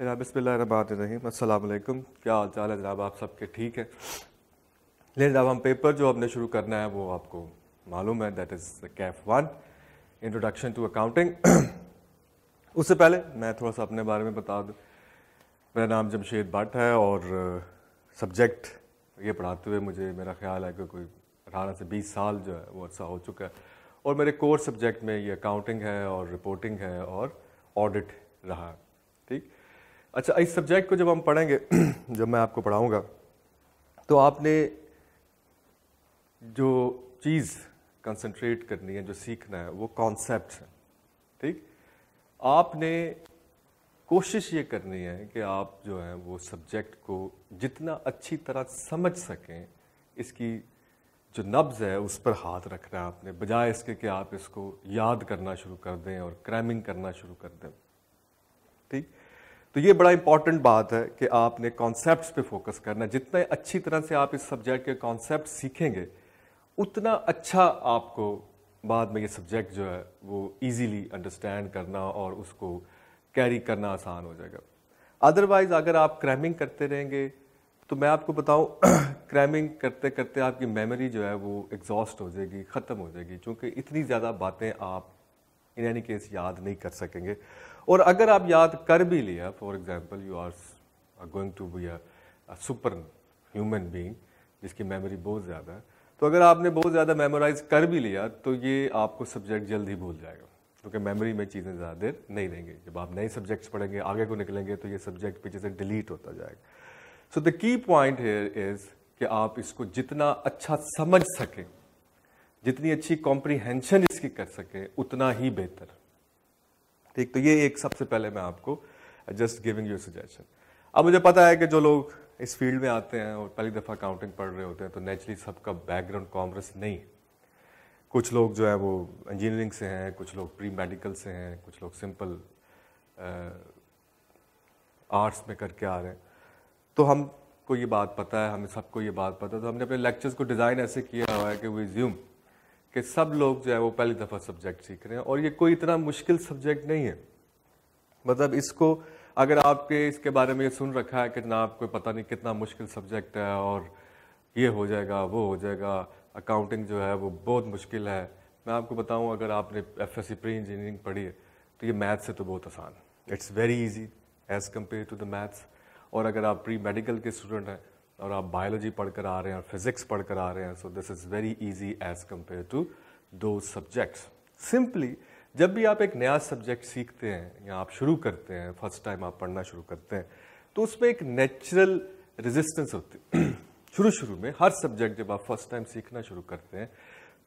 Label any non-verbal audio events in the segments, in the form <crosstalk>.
जनाब बसमीम अल्लाम क्या हाल चाल है जनाब आप सबके ठीक है लेकिन जनाब हम पेपर जो हमने शुरू करना है वो आपको मालूम है that is CAF one introduction to accounting उससे पहले मैं थोड़ा सा अपने बारे में बता दूँ मेरा नाम जमशेद भट्ट है और सब्जेक्ट uh, ये पढ़ाते हुए मुझे मेरा ख्याल है कि कोई अठारह से बीस साल जो है वो अच्छा हो चुका है और मेरे कोर सब्जेक्ट में ये अकाउंटिंग है और रिपोर्टिंग है और ऑडिट रहा ठीक अच्छा इस सब्जेक्ट को जब हम पढ़ेंगे <clears throat> जब मैं आपको पढ़ाऊँगा तो आपने जो चीज़ कंसंट्रेट करनी है जो सीखना है वो कॉन्सेप्ट है ठीक आपने कोशिश ये करनी है कि आप जो है वो सब्जेक्ट को जितना अच्छी तरह समझ सकें इसकी जो नब्ज़ है उस पर हाथ रखना है आपने बजाय इसके कि आप इसको याद करना शुरू कर दें और क्रैमिंग करना शुरू कर दें तो ये बड़ा इंपॉर्टेंट बात है कि आपने कॉन्सेप्ट्स पे फोकस करना जितने जितना अच्छी तरह से आप इस सब्जेक्ट के कॉन्सेप्ट सीखेंगे उतना अच्छा आपको बाद में ये सब्जेक्ट जो है वो इजीली अंडरस्टैंड करना और उसको कैरी करना आसान हो जाएगा अदरवाइज़ अगर आप क्रैमिंग करते रहेंगे तो मैं आपको बताऊं क्रैमिंग <clears throat> करते करते आपकी मेमोरी जो है वो एग्जॉस्ट हो जाएगी ख़त्म हो जाएगी क्योंकि इतनी ज़्यादा बातें आप इन एनी केस याद नहीं कर सकेंगे और अगर आप याद कर भी लिया for example you are going to be a super human being जिसकी मेमोरी बहुत ज़्यादा है तो अगर आपने बहुत ज़्यादा मेमोराइज कर भी लिया तो ये आपको सब्जेक्ट जल्द ही भूल जाएगा क्योंकि मेमोरी में चीज़ें ज़्यादा देर नहीं रहेंगी जब आप नए सब्जेक्ट्स पढ़ेंगे आगे को निकलेंगे तो ये सब्जेक्ट पीछे से डिलीट होता जाएगा so the key point here is कि आप इसको जितना अच्छा समझ सकें जितनी अच्छी कॉम्प्रीहेंशन इसकी कर सकें उतना ही बेहतर ठीक तो ये एक सबसे पहले मैं आपको जस्ट गिविंग यू सजेशन अब मुझे पता है कि जो लोग इस फील्ड में आते हैं और पहली दफ़ा अकाउंटिंग पढ़ रहे होते हैं तो नेचुरली सबका बैकग्राउंड कॉमर्स नहीं है कुछ लोग जो है वो इंजीनियरिंग से हैं कुछ लोग प्री मेडिकल से हैं कुछ लोग सिंपल आर्ट्स में करके आ रहे हैं तो हमको ये बात पता है हमें सबको ये बात पता है तो हमने अपने लेक्चर्स को डिज़ाइन ऐसे किया हुआ है कि वी ज्यूम कि सब लोग जो है वो पहली दफ़ा सब्जेक्ट सीख रहे हैं और ये कोई इतना मुश्किल सब्जेक्ट नहीं है मतलब इसको अगर आपके इसके बारे में ये सुन रखा है कि ना आपको पता नहीं कितना मुश्किल सब्जेक्ट है और ये हो जाएगा वो हो जाएगा अकाउंटिंग जो है वो बहुत मुश्किल है मैं आपको बताऊं अगर आपने एफ एस प्री इंजीनियरिंग पढ़ी है तो ये मैथ से तो बहुत आसान है it's very easy as compare to the maths और अगर आप प्री मेडिकल के स्टूडेंट हैं और आप बायोलॉजी पढ़कर आ रहे हैं और फिजिक्स पढ़कर आ रहे हैं so this is very easy as compare to two subjects simply जब भी आप एक नया सब्जेक्ट सीखते हैं या आप शुरू करते हैं फर्स्ट टाइम आप पढ़ना शुरू करते हैं तो उसमें एक नेचुरल रेजिस्टेंस होती है <clears throat> शुरू शुरू में हर सब्जेक्ट जब आप फर्स्ट टाइम सीखना शुरू करते हैं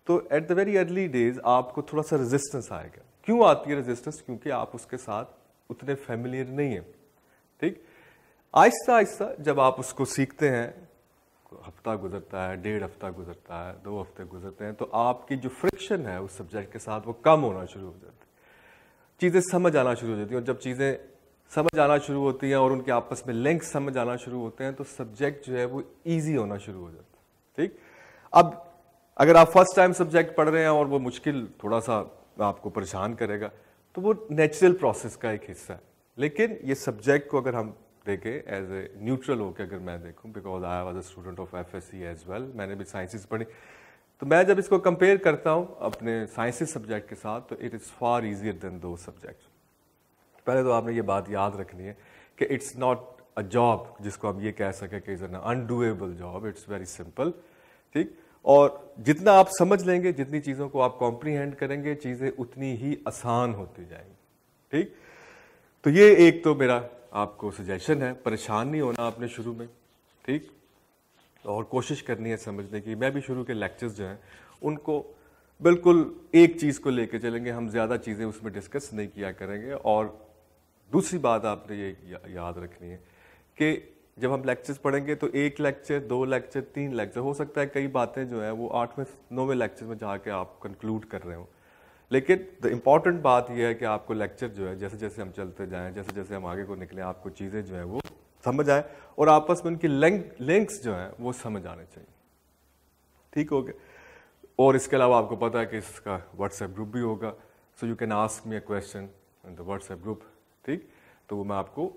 तो at the very early days आपको थोड़ा सा रेजिस्टेंस आएगा क्यों आती है रेजिस्टेंस क्योंकि आप उसके साथ उतने फेमिलियर नहीं हैं ठीक आहिस्ता आहिस्ता जब आप उसको सीखते हैं हफ्ता गुजरता है डेढ़ हफ्ता गुजरता है दो हफ्ते गुजरते हैं तो आपकी जो फ्रिक्शन है उस सब्जेक्ट के साथ वो कम होना शुरू हो जाती है चीज़ें समझ आना शुरू हो जाती हैं और जब चीज़ें समझ आना शुरू होती हैं और उनके आपस में लिंक समझ आना शुरू होते हैं तो सब्जेक्ट जो है वो ईजी होना शुरू हो जाता है ठीक अब अगर आप फर्स्ट टाइम सब्जेक्ट पढ़ रहे हैं और वो मुश्किल थोड़ा सा आपको परेशान करेगा तो वो नेचुरल प्रोसेस का एक हिस्सा है लेकिन ये सब्जेक्ट को अगर हम देखे एज ए न्यूट्रल होकर अगर मैं देखूँ because I was a student of F S C as well मैंने भी साइंसिस पढ़ी तो मैं जब इसको कंपेयर करता हूँ अपने साइंसिस सब्जेक्ट के साथ तो it is far easier than two subject पहले तो आपने ये बात याद रखनी है कि इट्स नॉट अ जॉब जिसको हम ये कह सकें कि is an undoable job it's very simple ठीक और जितना आप समझ लेंगे जितनी चीज़ों को आप कॉम्प्रीहेंड करेंगे चीज़ें उतनी ही आसान होती जाएंगी ठीक तो ये एक तो मेरा आपको सजेशन है परेशान नहीं होना आपने शुरू में ठीक और कोशिश करनी है समझने की मैं भी शुरू के लेक्चर्स जो हैं उनको बिल्कुल एक चीज़ को लेकर चलेंगे हम ज़्यादा चीज़ें उसमें डिस्कस नहीं किया करेंगे और दूसरी बात आपने ये याद रखनी है कि जब हम लेक्चर्स पढ़ेंगे तो एक लेक्चर दो लेक्चर तीन लेक्चर हो सकता है कई बातें जो है वो आठवें नौवें लेक्चर में जाके आप कंक्लूड कर रहे हो लेकिन द इम्पॉर्टेंट बात यह है कि आपको लेक्चर जो है जैसे जैसे हम चलते जाएं जैसे जैसे हम आगे को निकलें आपको चीज़ें जो है वो समझ आए और आपस में उनकी लिंक्स जो हैं वो समझ आने चाहिए ठीक हो गया और इसके अलावा आपको पता है कि इसका व्हाट्सएप ग्रुप भी होगा so you can ask me a question in the WhatsApp group ठीक तो वो मैं आपको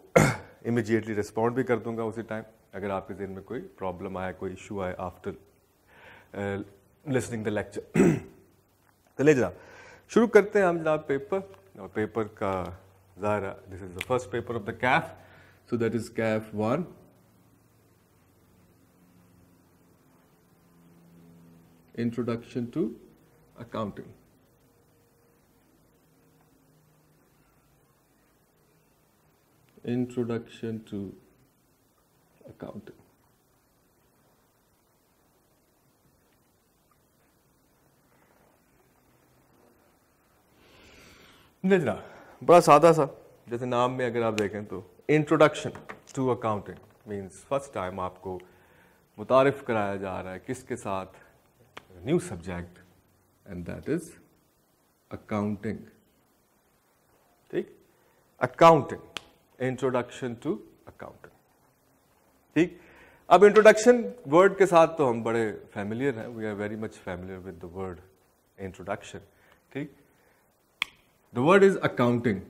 इमिजिएटली <clears throat> रिस्पॉन्ड भी कर दूंगा उसी टाइम अगर आपके दिन में कोई प्रॉब्लम आए कोई इशू आए आफ्टर लिसनिंग द लेक्चर तो ले जनाब शुरू करते हैं हम जनाब पेपर और पेपर का ज़ारा this is the first paper of the CAF so that is CAF one introduction to accounting introduction to accounting नहीं बड़ा सादा सा जैसे नाम में अगर आप देखें तो introduction to accounting means first time आपको मुतारफ़ कराया जा रहा है किसके साथ new subject and that is accounting ठीक अकाउंटिंग इंट्रोडक्शन टू अकाउंटिंग ठीक अब इंट्रोडक्शन वर्ड के साथ तो हम बड़े फैमिलियर हैं we are very much familiar with the word introduction ठीक द वर्ड इज अकाउंटिंग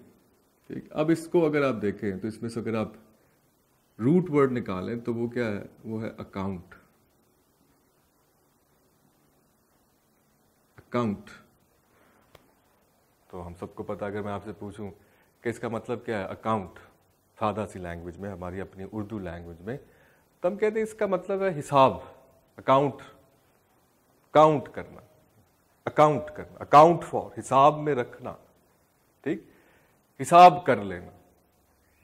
ठीक अब इसको अगर आप देखें तो इसमें से अगर आप रूट वर्ड निकालें तो वो क्या है वो है अकाउंट अकाउंट तो हम सबको पता अगर मैं आपसे पूछूं कि इसका मतलब क्या है अकाउंट सादा सी लैंग्वेज में हमारी अपनी उर्दू लैंग्वेज में तो हम कहते हैं इसका मतलब है हिसाब अकाउंट काउंट करना अकाउंट करना अकाउंट फॉर हिसाब में रखना ठीक हिसाब कर लेना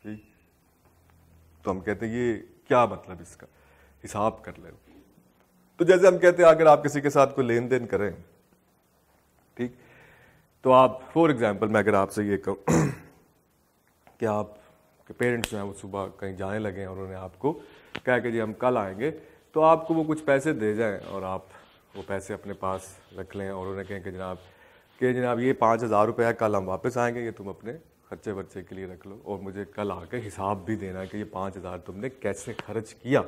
ठीक तो हम कहते हैं ये क्या मतलब इसका हिसाब कर लेना तो जैसे हम कहते हैं अगर आप किसी के साथ कोई लेन देन करें ठीक तो आप फॉर एग्जाम्पल मैं अगर आपसे ये कहूँ कि आप के पेरेंट्स जो हैं वो सुबह कहीं जाने लगे हैं और उन्होंने आपको कहा कि जी हम कल आएंगे तो आपको वो कुछ पैसे दे जाएं और आप वो पैसे अपने पास रख लें और उन्हें कहें कि जनाब कि जनाब ये पाँच हज़ार रुपया कल हम वापस आएंगे ये तुम अपने खर्चे वर्चे के लिए रख लो और मुझे कल आकर हिसाब भी देना कि ये पाँच हज़ार तुमने कैसे खर्च किया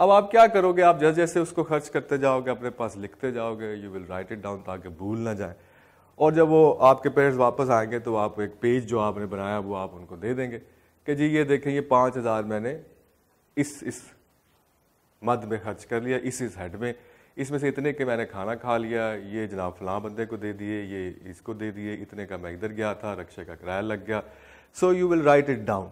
अब आप क्या करोगे आप जैसे जैसे उसको खर्च करते जाओगे अपने पास लिखते जाओगे you will write it down ताकि भूल ना जाए और जब वो आपके पेरेंट्स वापस आएंगे तो आप एक पेज जो आपने बनाया वो आप उनको दे देंगे कि जी ये देखें ये पाँच हज़ार मैंने इस इस मद में खर्च कर लिया इस इस हेड में इसमें से इतने के मैंने खाना खा लिया ये जनाब फलां बंदे को दे दिए ये इसको दे दिए इतने का मैं इधर गया था रक्शे का किराया लग गया so you will write it down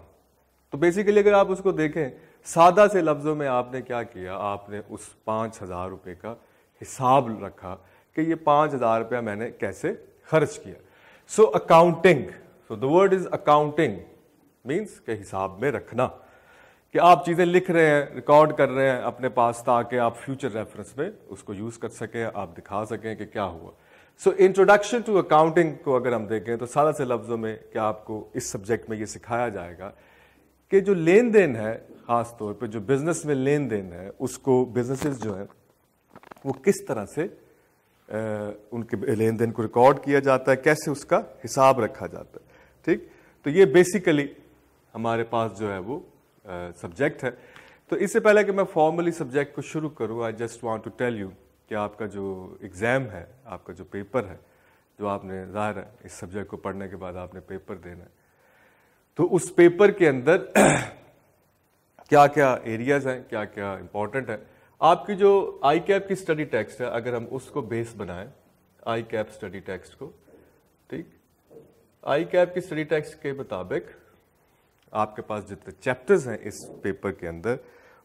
तो बेसिकली अगर आप उसको देखें सादा से लफ्ज़ों में आपने क्या किया आपने उस पाँच हज़ार रुपये का हिसाब रखा कि ये पाँच हज़ार रुपया मैंने कैसे खर्च किया so accounting so the word is accounting means के हिसाब में रखना कि आप चीज़ें लिख रहे हैं रिकॉर्ड कर रहे हैं अपने पास ताकि आप फ्यूचर रेफरेंस में उसको यूज़ कर सकें आप दिखा सकें कि क्या हुआ सो इंट्रोडक्शन टू अकाउंटिंग को अगर हम देखें तो सारा से लफ्ज़ों में क्या आपको इस सब्जेक्ट में ये सिखाया जाएगा कि जो लेन देन है ख़ास तौर पे जो बिज़नेस में लेन देन है उसको बिजनेस जो हैं वो किस तरह से आ, उनके लेन देन को रिकॉर्ड किया जाता है कैसे उसका हिसाब रखा जाता है ठीक तो ये बेसिकली हमारे पास जो है वो सब्जेक्ट है तो इससे पहले कि मैं फॉर्मली सब्जेक्ट को शुरू करूँ I just want to tell you कि आपका जो एग्ज़ाम है आपका जो पेपर है जो आपने ज़ाहिर है इस सब्जेक्ट को पढ़ने के बाद आपने पेपर देना है तो उस पेपर के अंदर क्या क्या एरियाज़ हैं क्या क्या इंपॉर्टेंट है आपकी जो आई कैप की स्टडी टेक्स्ट है अगर हम उसको बेस बनाएं आई कैप स्टडी टेक्स्ट को ठीक आई कैप की स्टडी टेक्स्ट के मुताबिक आपके पास जितने चैप्टर्स हैं इस पेपर के अंदर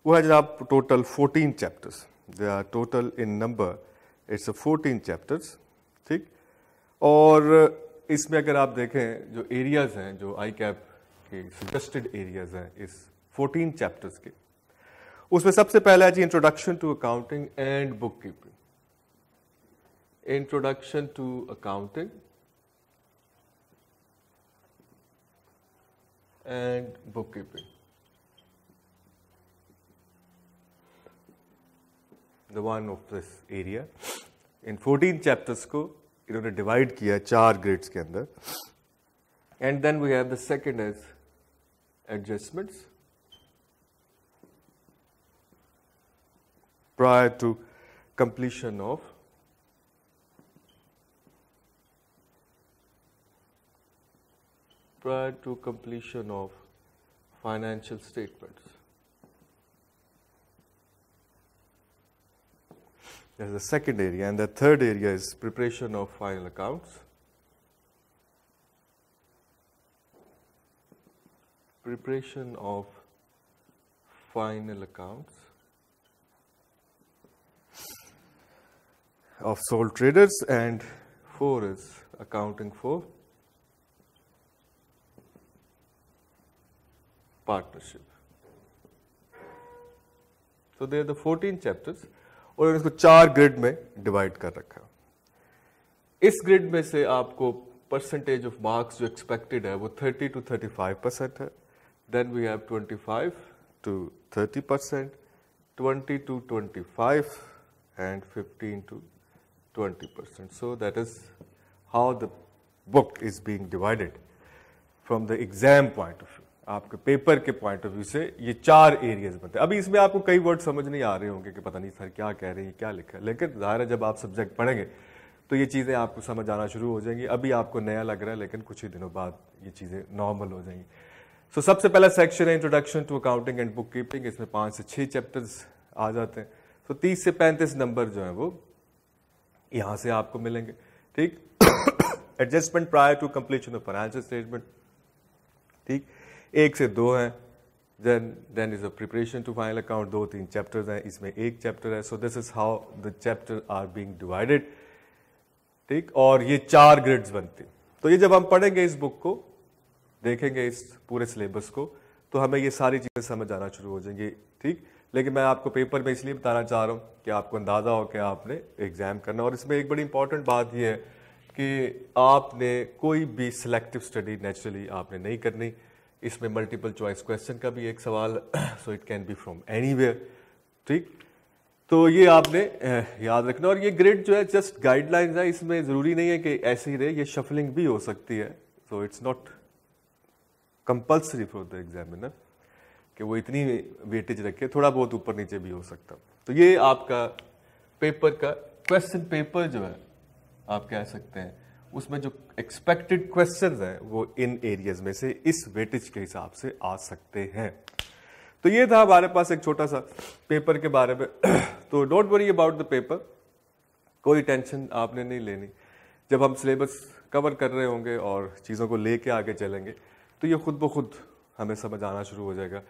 वो है जनाब total 14 chapters they are total in number it's fourteen chapters ठीक और इसमें अगर आप देखें जो एरियाज़ हैं जो आई कैप के सजेस्टेड एरियाज़ हैं इस 14 चैप्टर्स के उसमें सबसे पहला है जी introduction to accounting and bookkeeping introduction to accounting and bookkeeping. The one of this area. In 14 chapters, ko, it will divide kiya char grades. Ke And then we have the second as adjustments. Prior to completion of prior to completion of financial statements. There's the second area, and the third area is preparation of final accounts. Preparation of final accounts of sole traders, and four is accounting for partnership तो they the fourteen chapters और इसको चार grid में divide कर रखा है इस grid में से आपको परसेंटेज ऑफ मार्क्स जो एक्सपेक्टेड है वो thirty to thirty five percent है then we have twenty five to thirty percent twenty to twenty five and fifteen to twenty percent so that is how the book is being divided from the exam point of view आपके paper के point of view से ये चार areas बनते हैं अभी इसमें आपको कई वर्ड समझ नहीं आ रहे होंगे कि पता नहीं सर क्या कह रहे हैं क्या लिखा है लेकिन ज़ाहिर है जब आप सब्जेक्ट पढ़ेंगे तो ये चीज़ें आपको समझ आना शुरू हो जाएंगी अभी आपको नया लग रहा है लेकिन कुछ ही दिनों बाद ये चीज़ें नॉर्मल हो जाएंगी सो so, सबसे पहला सेक्शन है introduction to accounting and bookkeeping इसमें पाँच से छः चैप्टर्स आ जाते हैं सो so, तीस से पैंतीस नंबर जो है वो यहाँ से आपको मिलेंगे ठीक adjustment prior to completion of financial statement ठीक एक से दो हैं then then is a preparation to final account दो तीन चैप्टर्स हैं इसमें एक चैप्टर है so this is how the chapter are being divided ठीक और ये चार ग्रेड्स बनते हैं तो ये जब हम पढ़ेंगे इस बुक को देखेंगे इस पूरे सिलेबस को तो हमें ये सारी चीज़ें समझ आना शुरू हो जाएंगी ठीक लेकिन मैं आपको पेपर में इसलिए बताना चाह रहा हूँ कि आपको अंदाज़ा हो कि आपने एग्ज़ाम करना और इसमें एक बड़ी इंपॉर्टेंट बात यह है कि आपने कोई भी सिलेक्टिव स्टडी नेचुरली आपने नहीं करनी इसमें मल्टीपल चॉइस क्वेश्चन का भी एक सवाल so it can be from any ठीक तो ये आपने याद रखना और ये ग्रिड जो है जस्ट गाइडलाइंस है इसमें ज़रूरी नहीं है कि ऐसे ही रहे ये शफलिंग भी हो सकती है so it's not compulsory for the examiner कि वो इतनी वेटेज रखे थोड़ा बहुत ऊपर नीचे भी हो सकता तो ये आपका पेपर का क्वेश्चन पेपर जो है आप कह सकते हैं उसमें जो एक्सपेक्टेड क्वेश्चन हैं वो इन एरियाज में से इस वेटेज के हिसाब से आ सकते हैं तो ये था हमारे पास एक छोटा सा पेपर के बारे में <clears throat> तो don't worry about the paper कोई टेंशन आपने नहीं लेनी जब हम सिलेबस कवर कर रहे होंगे और चीज़ों को लेके आगे चलेंगे तो ये खुद ब खुद हमें समझ आना शुरू हो जाएगा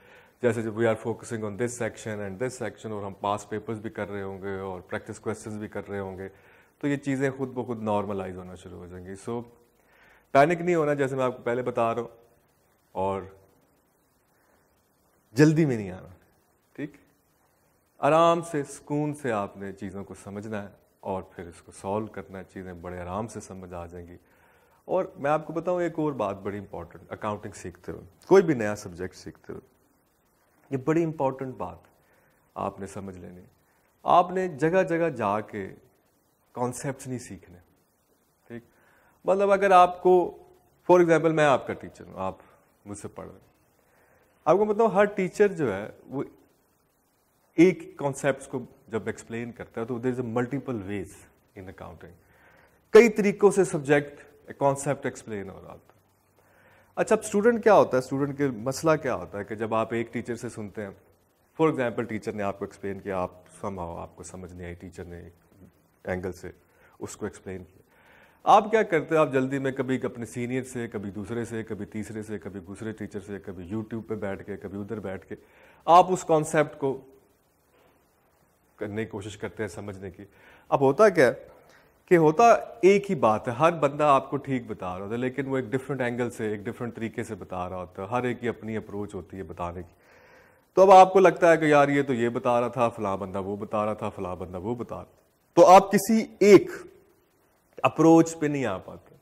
जैसे जब we are focusing on this section and this section और हम पास पेपर्स भी कर रहे होंगे और प्रैक्टिस क्वेश्चंस भी कर रहे होंगे तो ये चीज़ें खुद ब खुद नॉर्मलाइज होना शुरू हो जाएंगी सो so, पैनिक नहीं होना जैसे मैं आपको पहले बता रहा हूँ और जल्दी में नहीं आना ठीक आराम से सुकून से आपने चीज़ों को समझना है और फिर इसको सॉल्व करना है चीज़ें बड़े आराम से समझ आ जाएंगी और मैं आपको बताऊँ एक और बात बड़ी इंपॉर्टेंट अकाउंटिंग सीखते हो कोई भी नया सब्जेक्ट सीखते हो ये बड़ी इंपॉर्टेंट बात आपने समझ लेनी आपने जगह जगह जाके कॉन्सेप्ट नहीं सीखने ठीक मतलब अगर आपको फॉर एग्जाम्पल मैं आपका टीचर हूँ आप मुझसे पढ़ रहे आपको मतलब हर टीचर जो है वो एक कॉन्सेप्ट को जब एक्सप्लेन करता है तो there is a multiple ways in accounting कई तरीकों से सब्जेक्ट कॉन्सेप्ट एक्सप्लेन हो रहा होता अच्छा अब स्टूडेंट क्या होता है स्टूडेंट के मसला क्या होता है कि जब आप एक टीचर से सुनते हैं फॉर एग्जाम्पल टीचर ने आपको एक्सप्लेन किया आप सम आओ आपको समझ नहीं आई टीचर ने एंगल से उसको एक्सप्लेन किया आप क्या करते हो आप जल्दी में कभी अपने सीनियर से कभी दूसरे से कभी तीसरे से कभी दूसरे टीचर से कभी यूट्यूब पे बैठ के कभी उधर बैठ के आप उस कॉन्सेप्ट को करने की कोशिश करते हैं समझने की अब होता क्या कि होता एक ही बात है हर बंदा आपको ठीक बता रहा होता है लेकिन वो एक डिफरेंट एंगल से एक डिफरेंट तरीके से बता रहा होता है हर एक की अपनी अप्रोच होती है बताने की तो अब आपको लगता है कि यार ये तो ये बता रहा था फला बंदा वो बता रहा था फला बंदा वो बता रहा था तो आप किसी एक अप्रोच पे नहीं आ पाते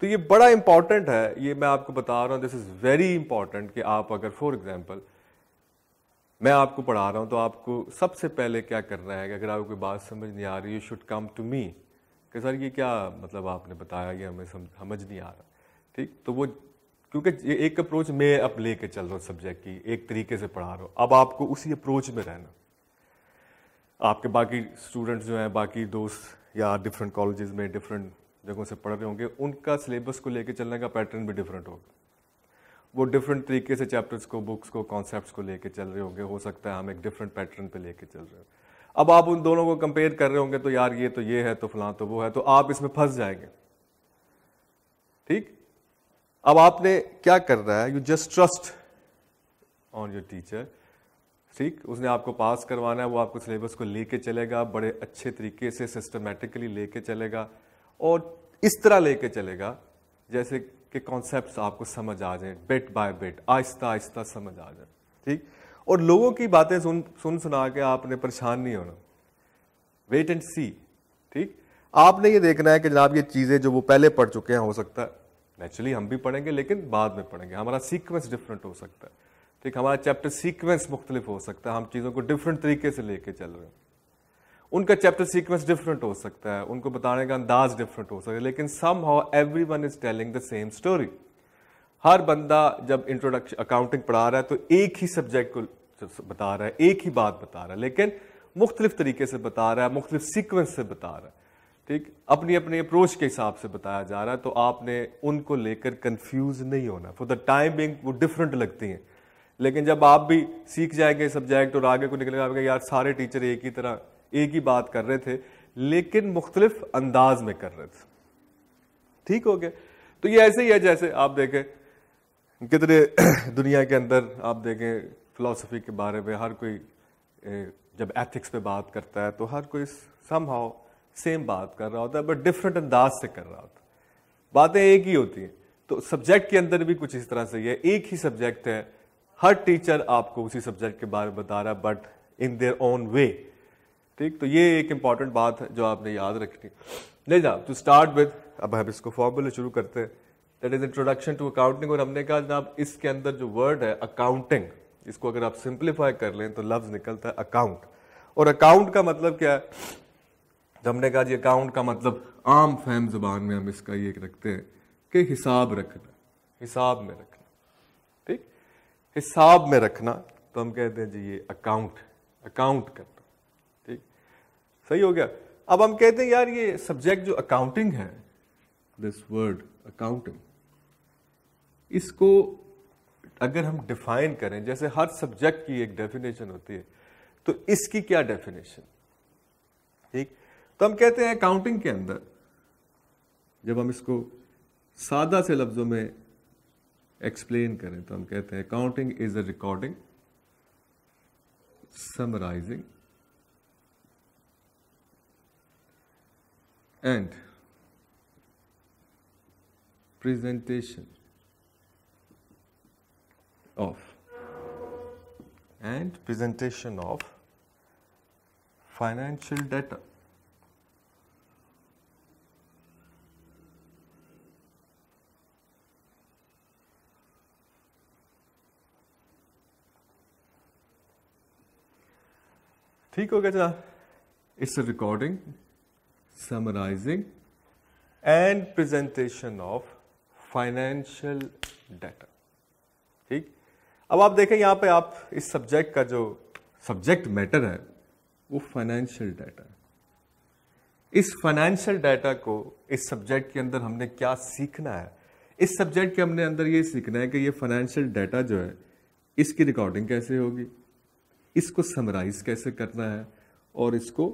तो ये बड़ा इंपॉर्टेंट है ये मैं आपको बता रहा हूं दिस इज वेरी इंपॉर्टेंट कि आप अगर फॉर एग्जाम्पल मैं आपको पढ़ा रहा हूं तो आपको सबसे पहले क्या करना है कि अगर आपको कोई बात समझ नहीं आ रही you should come to me कि सर ये क्या मतलब आपने बताया ये हमें समझ नहीं आ रहा ठीक तो वो क्योंकि एक अप्रोच मैं अब लेके चल रहा हूँ सब्जेक्ट की एक तरीके से पढ़ा रहा हूँ अब आपको उसी अप्रोच में रहना आपके बाकी स्टूडेंट्स जो हैं बाकी दोस्त या डिफरेंट कॉलेजेस में डिफरेंट जगहों से पढ़ रहे होंगे उनका सिलेबस को लेके चलने का पैटर्न भी डिफरेंट होगा वो डिफरेंट तरीके से चैप्टर्स को बुक्स को कॉन्सेप्ट्स को लेके चल रहे होंगे हो सकता है हम एक डिफरेंट पैटर्न पे लेके चल रहे हो अब आप उन दोनों को कंपेयर कर रहे होंगे तो यार ये तो ये है तो फलां तो वो है तो आप इसमें फंस जाएंगे ठीक अब आपने क्या करना है you just trust on your teacher ठीक उसने आपको पास करवाना है वो आपको सिलेबस को लेके चलेगा बड़े अच्छे तरीके से सिस्टमेटिकली लेके चलेगा और इस तरह लेके चलेगा जैसे कि कॉन्सेप्ट आपको समझ आ जाए बेट बाय बेट आहिस्ता आहिस्ता समझ आ जाए ठीक और लोगों की बातें सुन सुन सुना के आपने परेशान नहीं होना वेट एंड सी ठीक आपने ये देखना है कि जनाब ये चीज़ें जो वो पहले पढ़ चुके हैं हो सकता है नेचुरली हम भी पढ़ेंगे लेकिन बाद में पढ़ेंगे हमारा सीक्वेंस डिफरेंट हो सकता है ठीक हमारा चैप्टर सीक्वेंस मुख्तलिफ हो सकता है हम चीज़ों को डिफरेंट तरीके से लेके चल रहे हैं उनका चैप्टर सीक्वेंस डिफरेंट हो सकता है उनको बताने का अंदाज डिफरेंट हो सकता है लेकिन somehow everyone is telling the same story हर बंदा जब इंट्रोडक्शन अकाउंटिंग पढ़ा रहा है तो एक ही सब्जेक्ट को बता रहा है एक ही बात बता रहा है लेकिन मुख्तलिफ तरीके से बता रहा है मुख्तलिफ सीक्वेंस से बता रहा है ठीक अपनी अपनी अप्रोच के हिसाब से बताया जा रहा है तो आपने उनको लेकर कंफ्यूज नहीं होना फॉर द टाइम बिंग वो डिफरेंट लगती हैं लेकिन जब आप भी सीख जाएंगे सब्जेक्ट और आगे को निकलेगा आपके यार सारे टीचर एक ही तरह एक ही बात कर रहे थे लेकिन मुख्तलिफ अंदाज में कर रहे थे ठीक हो गया तो ये ऐसे ही है जैसे आप देखें कितने <coughs> दुनिया के अंदर आप देखें फिलोसफी के बारे में हर कोई जब एथिक्स पे बात करता है तो हर कोई सम हाउ सेम बात कर रहा होता है बट डिफरेंट अंदाज से कर रहा होता है बातें एक ही होती हैं तो सब्जेक्ट के अंदर भी कुछ इस तरह से है एक ही सब्जेक्ट है हर टीचर आपको उसी सब्जेक्ट के बारे में बता रहा है but in their own way ठीक तो ये एक इंपॉर्टेंट बात है जो आपने याद रखनी नहीं जनाब टू स्टार्ट विद अब हम इसको फॉर्मूले शुरू करते हैं that is introduction to accounting और हमने कहा जनाब इसके अंदर जो वर्ड है अकाउंटिंग इसको अगर आप सिंप्लीफाई कर लें तो लफ्ज़ निकलता है अकाउंट और अकाउंट का मतलब क्या है तो हमने कहा जी अकाउंट का मतलब आम फहम जबान में हम इसका ये रखते हैं कि हिसाब रखना हिसाब में रखना हिसाब में रखना तो हम कहते हैं जी ये अकाउंट अकाउंट करना ठीक सही हो गया अब हम कहते हैं यार ये सब्जेक्ट जो अकाउंटिंग है दिस वर्ड अकाउंटिंग इसको अगर हम डिफाइन करें जैसे हर सब्जेक्ट की एक डेफिनेशन होती है तो इसकी क्या डेफिनेशन ठीक तो हम कहते हैं अकाउंटिंग के अंदर जब हम इसको सादा से लफ्जों में एक्सप्लेन करें तो हम कहते हैं accounting is a recording summarising and presentation of and presentation of financial data ठीक हो गया जनाब it's recording summarising and presentation of financial data ठीक अब आप देखें यहां पे आप इस सब्जेक्ट का जो सब्जेक्ट मैटर है वो फाइनेंशियल डाटा इस फाइनेंशियल डाटा को इस सब्जेक्ट के अंदर हमने क्या सीखना है इस सब्जेक्ट के हमने अंदर ये सीखना है कि ये फाइनेंशियल डाटा जो है इसकी रिकॉर्डिंग कैसे होगी इसको समराइज कैसे करना है और इसको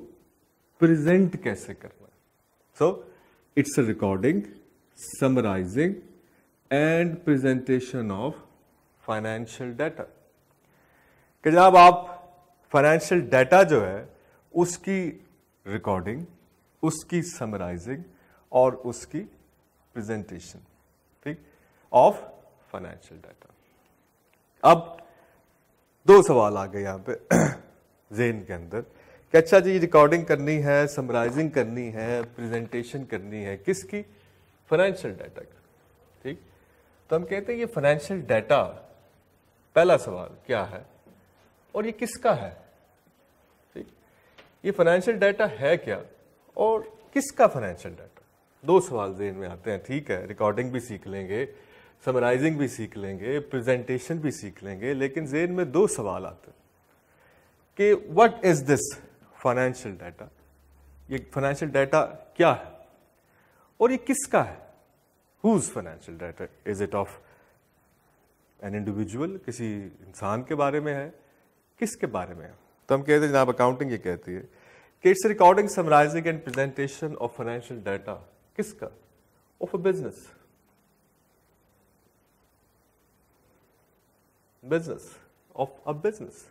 प्रेजेंट कैसे करना है so it's a recording summarising and presentation of financial data कि जनाब आप फाइनेंशियल डाटा जो है उसकी रिकॉर्डिंग उसकी समराइजिंग और उसकी प्रेजेंटेशन ठीक ऑफ फाइनेंशियल डाटा अब दो सवाल आ गए यहाँ पे <clears throat> जेन के अंदर कि अच्छा जी रिकॉर्डिंग करनी है समराइजिंग करनी है प्रेजेंटेशन करनी है किसकी फाइनेंशियल डाटा की ठीक तो हम कहते हैं ये फाइनेंशियल डाटा पहला सवाल क्या है और ये किसका है ठीक ये फाइनेंशियल डाटा है क्या और किसका फाइनेंशियल डाटा दो सवाल जेन में आते हैं ठीक है रिकॉर्डिंग भी सीख लेंगे समराइजिंग भी सीख लेंगे प्रेजेंटेशन भी सीख लेंगे लेकिन जेन में दो सवाल आते हैं कि what is this financial data ये फाइनेंशियल डाटा क्या है और ये किसका है whose financial data is it of an individual किसी इंसान के बारे में है किसके बारे में है तो हम कहते हैं जनाब अकाउंटिंग ये कहती है कि it's recording summarising and presentation of financial data किसका of a business business, of a business.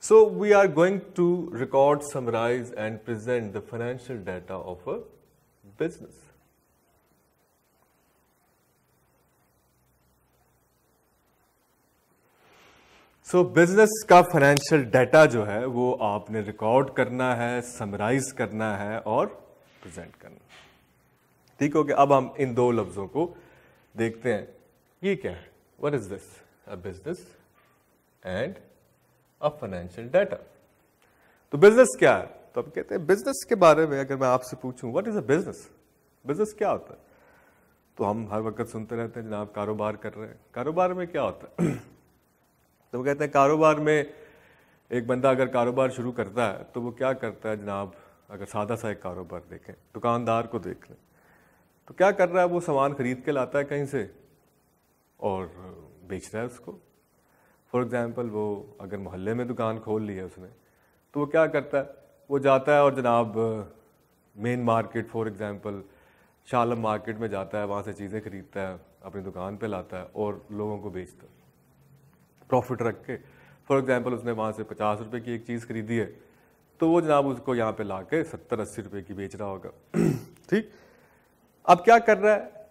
So we are going to record, summarize and present the financial data of a business. So so, business का financial data जो है वो आपने record करना है summarise करना है और प्रेजेंट करना ठीक हो गया अब हम इन दो लफ्ज़ों को देखते हैं ये क्या है what is this a business and a financial data. तो business क्या है तो हम कहते हैं business के बारे में अगर मैं आपसे पूछूं what is a business? business क्या होता है तो हम हर वक्त सुनते रहते हैं जनाब कारोबार कर रहे हैं कारोबार में क्या होता है <clears throat> तो वो कहते हैं कारोबार में एक बंदा अगर कारोबार शुरू करता है तो वो क्या करता है जनाब अगर सादा सा एक कारोबार देखें दुकानदार को देख लें तो क्या कर रहा है वो सामान खरीद के लाता है कहीं से और बेच रहा है उसको फॉर एग्ज़ाम्पल वो अगर मोहल्ले में दुकान खोल ली है उसने तो वो क्या करता है वो जाता है और जनाब मेन मार्केट फॉर एग्ज़ाम्पल शालम मार्केट में जाता है वहाँ से चीज़ें ख़रीदता है अपनी दुकान पे लाता है और लोगों को बेचता है प्रॉफिट रख के फॉर एग्ज़ाम्पल उसने वहाँ से पचास रुपये की एक चीज़ खरीदी है तो वो जनाब उसको यहाँ पे ला के सत्तर अस्सी रुपये की बेच रहा होगा <clears throat> ठीक अब क्या कर रहा है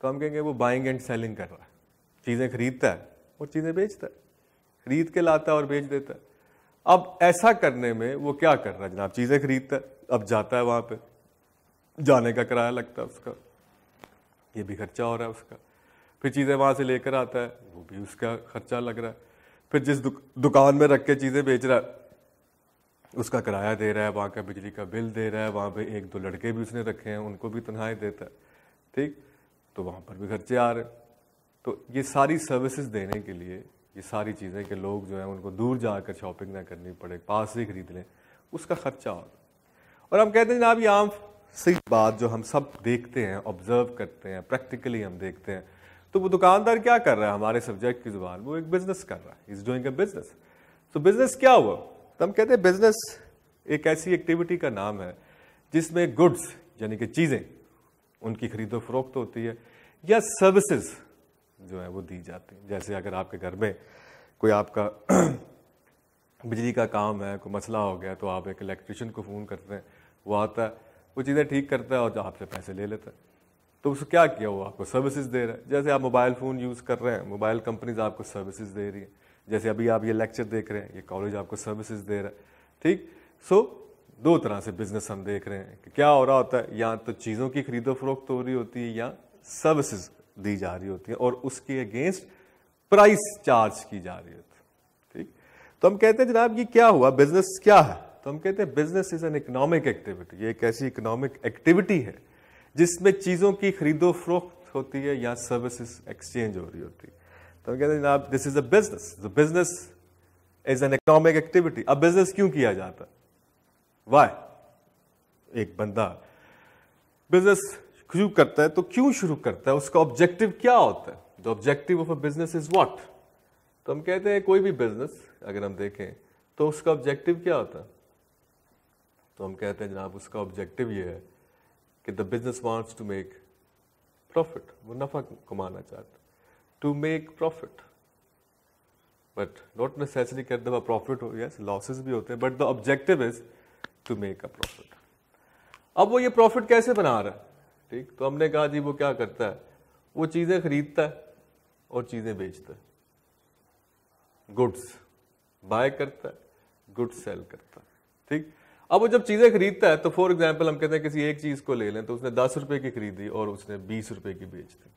तो हम कहेंगे वो बाइंग एंड सेलिंग कर रहा है चीज़ें खरीदता है और चीज़ें बेचता है खरीद के लाता है और बेच देता है अब ऐसा करने में वो क्या कर रहा है जनाब चीज़ें खरीदता है अब जाता है वहाँ पर जाने का किराया लगता है उसका ये भी खर्चा हो रहा है उसका फिर चीज़ें वहाँ से लेकर आता है वो भी उसका खर्चा लग रहा है फिर जिस दुक, दुकान में रख के चीज़ें बेच रहा है उसका किराया दे रहा है वहाँ का बिजली का बिल दे रहा है वहाँ पे एक दो लड़के भी उसने रखे हैं उनको भी तनहाई देता है ठीक तो वहाँ पर भी खर्चे आ रहे हैं तो ये सारी सर्विसेज देने के लिए ये सारी चीज़ें कि लोग जो है उनको दूर जाकर शॉपिंग ना करनी पड़े पास ही खरीद लें उसका ख़र्चा हो और हम कहते हैं जनाब ये आम सही बात जो हम सब देखते हैं ऑब्ज़र्व करते हैं प्रैक्टिकली हम देखते हैं तो वो दुकानदार क्या कर रहा है हमारे सब्जेक्ट की ज़ुबान वो एक बिज़नेस कर रहा है इज़ डूइंग अ बिज़नेस तो बिज़नेस क्या हुआ तो हम कहते हैं बिज़नेस एक ऐसी एक्टिविटी का नाम है जिसमें गुड्स यानी कि चीज़ें उनकी खरीदो फरोख्त होती है या सर्विसेज़ जो है वो दी जाती है जैसे अगर आपके घर में कोई आपका <clears throat> बिजली का काम है कोई मसला हो गया तो आप एक इलेक्ट्रिशियन को फ़ोन करते हैं वो आता है वो चीज़ें ठीक करता है और आपसे पैसे ले लेता है तो उसको क्या किया वो आपको सर्विसेज दे रहा है जैसे आप मोबाइल फ़ोन यूज़ कर रहे हैं मोबाइल कंपनीज आपको सर्विसेज दे रही है जैसे अभी आप ये लेक्चर देख रहे हैं ये कॉलेज आपको सर्विसेज दे रहा है ठीक सो so, दो तरह से बिज़नेस हम देख रहे हैं कि क्या हो रहा होता है या तो चीज़ों की खरीदो फरोख्त हो रही होती है या सर्विसेज़ दी जा रही होती है और उसके अगेंस्ट प्राइस चार्ज की जा रही होती है ठीक तो हम कहते हैं जनाब ये क्या हुआ बिजनेस क्या है तो हम कहते हैं business is an economic activity ये एक ऐसी इकोनॉमिक एक्टिविटी है जिसमें चीज़ों की खरीदो फरोख्त होती है या सर्विसेज एक्सचेंज हो रही होती है तो हम कहते हैं जनाब this is a business the business is an economic activity अब बिजनेस क्यों किया जाता वाय वाई एक बंदा बिजनेस शुरू करता है तो क्यों शुरू करता है उसका ऑब्जेक्टिव क्या होता है the objective of a business is what तो हम कहते हैं कोई भी बिजनेस अगर हम देखें तो उसका ऑब्जेक्टिव क्या होता है तो हम कहते हैं जनाब उसका ऑब्जेक्टिव ये है कि the business wants to make profit वो नफा कमाना चाहता to make profit but not necessary कर दफा प्रॉफिट हो यस लॉसेस भी होते हैं but the objective is to make a profit अब वो ये प्रॉफिट कैसे बना रहा है ठीक तो हमने कहा जी वो क्या करता है वो चीज़ें खरीदता है और चीज़ें बेचता है गुड्स बाय करता है गुड्स सेल करता है ठीक अब वो जब चीज़ें खरीदता है तो फॉर एग्जाम्पल हम कहते हैं किसी एक चीज़ को ले लें तो उसने दस रुपए की खरीदी और उसने बीस रुपए की बेच दी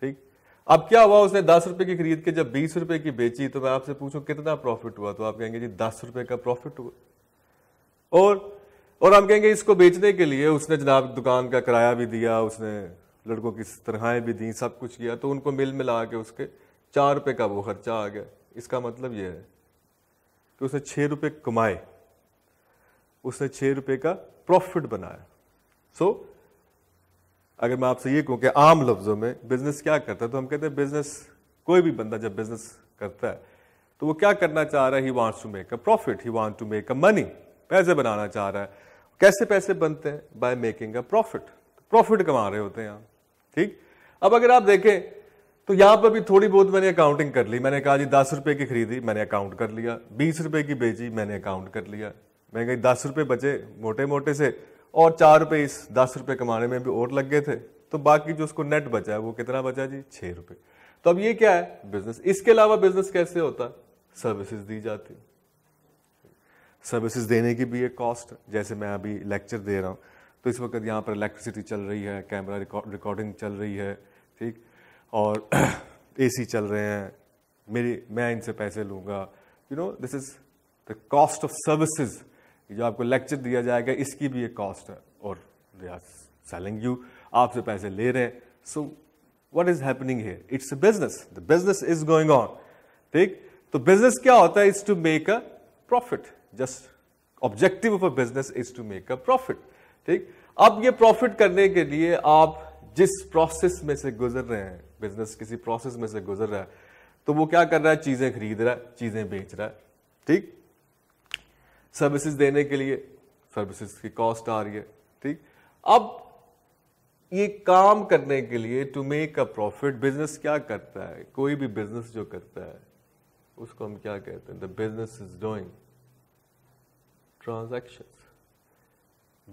ठीक अब क्या हुआ उसने दस रुपए की खरीद के जब बीस रुपए की बेची तो मैं आपसे पूछूं कितना प्रॉफिट हुआ तो आप कहेंगे जी दस रुपए का प्रॉफिट हुआ और और हम कहेंगे इसको बेचने के लिए उसने जनाब दुकान का किराया भी दिया उसने लड़कों की तनख्वाहें भी दी सब कुछ किया तो उनको मिल मिला के उसके चार रुपये का वो खर्चा आ गया इसका मतलब ये है कि उसने छः रुपये कमाए उसने छः रुपये का प्रॉफिट बनाया सो so, अगर मैं आपसे ये कहूँ कि आम लफ्ज़ों में बिज़नेस क्या करता है तो हम कहते हैं बिज़नेस कोई भी बंदा जब बिज़नेस करता है तो वो क्या करना चाह रहा है he wants to make a profit he want to make a money पैसे बनाना चाह रहा है कैसे पैसे बनते हैं by making a profit profit कमा रहे होते हैं ठीक अब अगर आप देखें तो यहां पर भी थोड़ी बहुत मैंने अकाउंटिंग कर ली मैंने कहा जी दस रुपए की खरीदी मैंने अकाउंट कर लिया बीस रुपए की बेची मैंने अकाउंट कर लिया मैंने कही दस रुपये बचे मोटे मोटे से और चार रुपये इस दस रुपये कमाने में भी और लग गए थे तो बाकी जो उसको नेट बचा है वो कितना बचा जी छः रुपये तो अब ये क्या है बिजनेस इसके अलावा बिजनेस कैसे होता सर्विसेज दी जाती सर्विसेज देने की भी एक कॉस्ट जैसे मैं अभी लेक्चर दे रहा हूँ तो इस वक्त यहाँ पर इलेक्ट्रिसिटी चल रही है कैमरा रिकॉर्डिंग चल रही है ठीक और ए <clears throat> चल रहे हैं मेरी मैं इनसे पैसे लूँगा you know this is the cost of services जो आपको लेक्चर दिया जाएगा इसकी भी एक कॉस्ट है और दे आर सेलिंग यू आपसे पैसे ले रहे हैं so what is happening here it's a business the business is going on ठीक तो बिजनेस क्या होता है is to make a profit just objective of a business is to make a profit ठीक अब ये प्रॉफिट करने के लिए आप जिस प्रोसेस में से गुजर रहे हैं बिजनेस किसी प्रोसेस में से गुजर रहा है तो वो क्या कर रहा है चीजें खरीद रहा है चीजें बेच रहा है ठीक सर्विसेज देने के लिए सर्विसेज की कॉस्ट आ रही है ठीक अब ये काम करने के लिए to make a profit business क्या करता है कोई भी बिजनेस जो करता है उसको हम क्या कहते हैं the business is doing transaction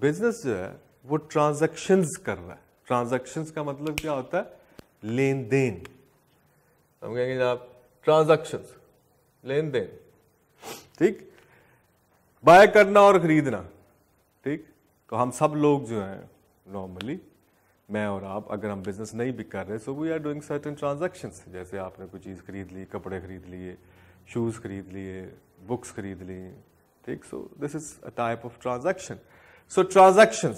business जो है वो ट्रांजैक्शंस कर रहा है ट्रांजेक्शन्स का मतलब क्या होता है लेन देन हम कहेंगे आप ट्रांजेक्शन्स लेन देन ठीक बाय करना और खरीदना ठीक तो हम सब लोग जो हैं नॉर्मली मैं और आप अगर हम बिजनेस नहीं भी कर रहे so we are doing certain transactions जैसे आपने कोई चीज़ खरीद ली कपड़े खरीद लिए शूज़ खरीद लिए बुक्स खरीद ली ठीक so this is a type of transaction so transaction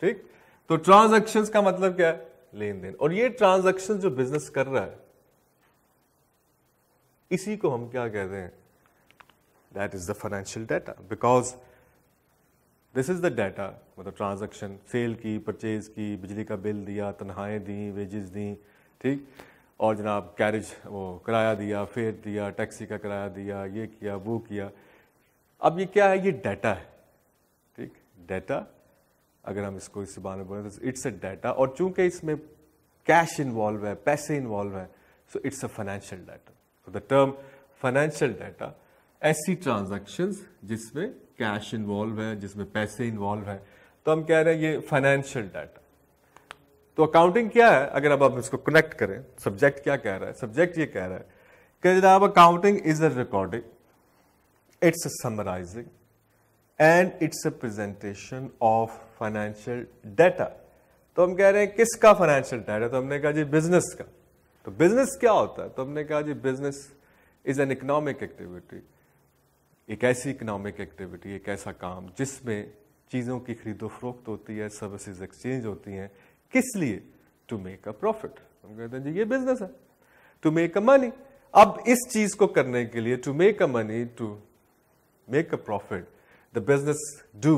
ठीक तो ट्रांजेक्शन का मतलब क्या है लेन देन और ये ट्रांजेक्शन जो बिजनेस कर रहा है इसी को हम क्या कहते हैं that is the financial data because this is the data मतलब ट्रांजेक्शन सेल की परचेज की बिजली का बिल दिया तनहाएं दी वेजेस दी ठीक और जनाब कैरेज वो किराया दिया फेयर दिया टैक्सी का किराया दिया ये किया वो किया अब ये क्या है ये डाटा है ठीक डाटा अगर हम इसको इस बारे में बोलें तो इट्स अ डाटा और चूंकि इसमें कैश इन्वॉल्व है पैसे इन्वॉल्व है so it's a financial data so the term financial data ऐसी ट्रांजेक्शन जिसमें कैश इन्वॉल्व है जिसमें पैसे इन्वॉल्व है तो हम कह रहे हैं ये फाइनेंशियल डाटा तो अकाउंटिंग क्या है अगर अब आप इसको कनेक्ट करें सब्जेक्ट क्या कह रहा है सब्जेक्ट ये कह रहा है कि जनाब accounting is a recording it's a summarizing and it's a presentation of financial data. तो हम कह रहे हैं किसका फाइनेंशियल डाटा तो हमने कहा जी बिजनेस का तो बिजनेस क्या होता है तो हमने कहा जी business is an economic activity एक ऐसी इकोनॉमिक एक्टिविटी एक ऐसा काम जिसमें चीज़ों की खरीदो फरोख्त होती है सर्विसेज एक्सचेंज होती हैं किस लिए टू मेक अ प्रॉफिट हम कहते हैं जी ये बिजनेस है टू मेक अ मनी अब इस चीज़ को करने के लिए to make a money to make a profit the business do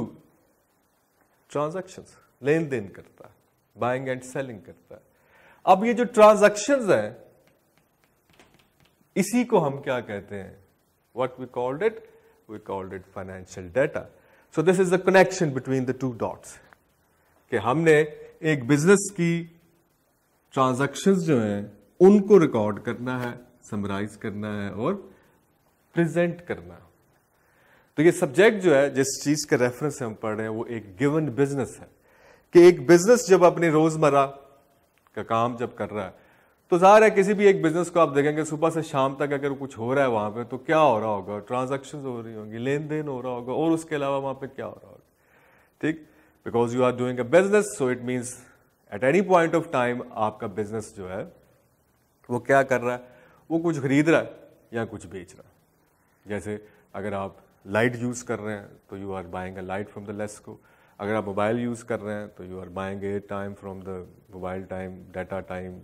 transaction लेन देन करता है बाइंग एंड सेलिंग करता है अब ये जो ट्रांजेक्शन है इसी को हम क्या कहते हैं what we called it we called it financial data so this is the connection between the two dots कि हमने एक बिजनेस की ट्रांजेक्शन जो है उनको रिकॉर्ड करना है समराइज करना है और प्रेजेंट करना है तो ये सब्जेक्ट जो है जिस चीज के रेफरेंस से हम पढ़ रहे हैं वो एक गिवन बिजनेस है कि एक बिजनेस जब अपने रोजमर्रा का काम जब कर रहा है तो ज़ाहिर है किसी भी एक बिजनेस को आप देखेंगे सुबह से शाम तक अगर कुछ हो रहा है वहाँ पे तो क्या हो रहा होगा ट्रांजेक्शन हो रही होंगी लेन देन हो रहा होगा और उसके अलावा वहाँ पे क्या हो रहा होगा ठीक because you are doing a business so it means at any point of time आपका बिजनेस जो है वो क्या कर रहा है वो कुछ खरीद रहा है या कुछ बेच रहा है जैसे अगर आप लाइट यूज़ कर रहे हैं तो you are buying a light from the LESCO अगर आप मोबाइल यूज़ कर रहे हैं तो you are buying a time from the mobile time data time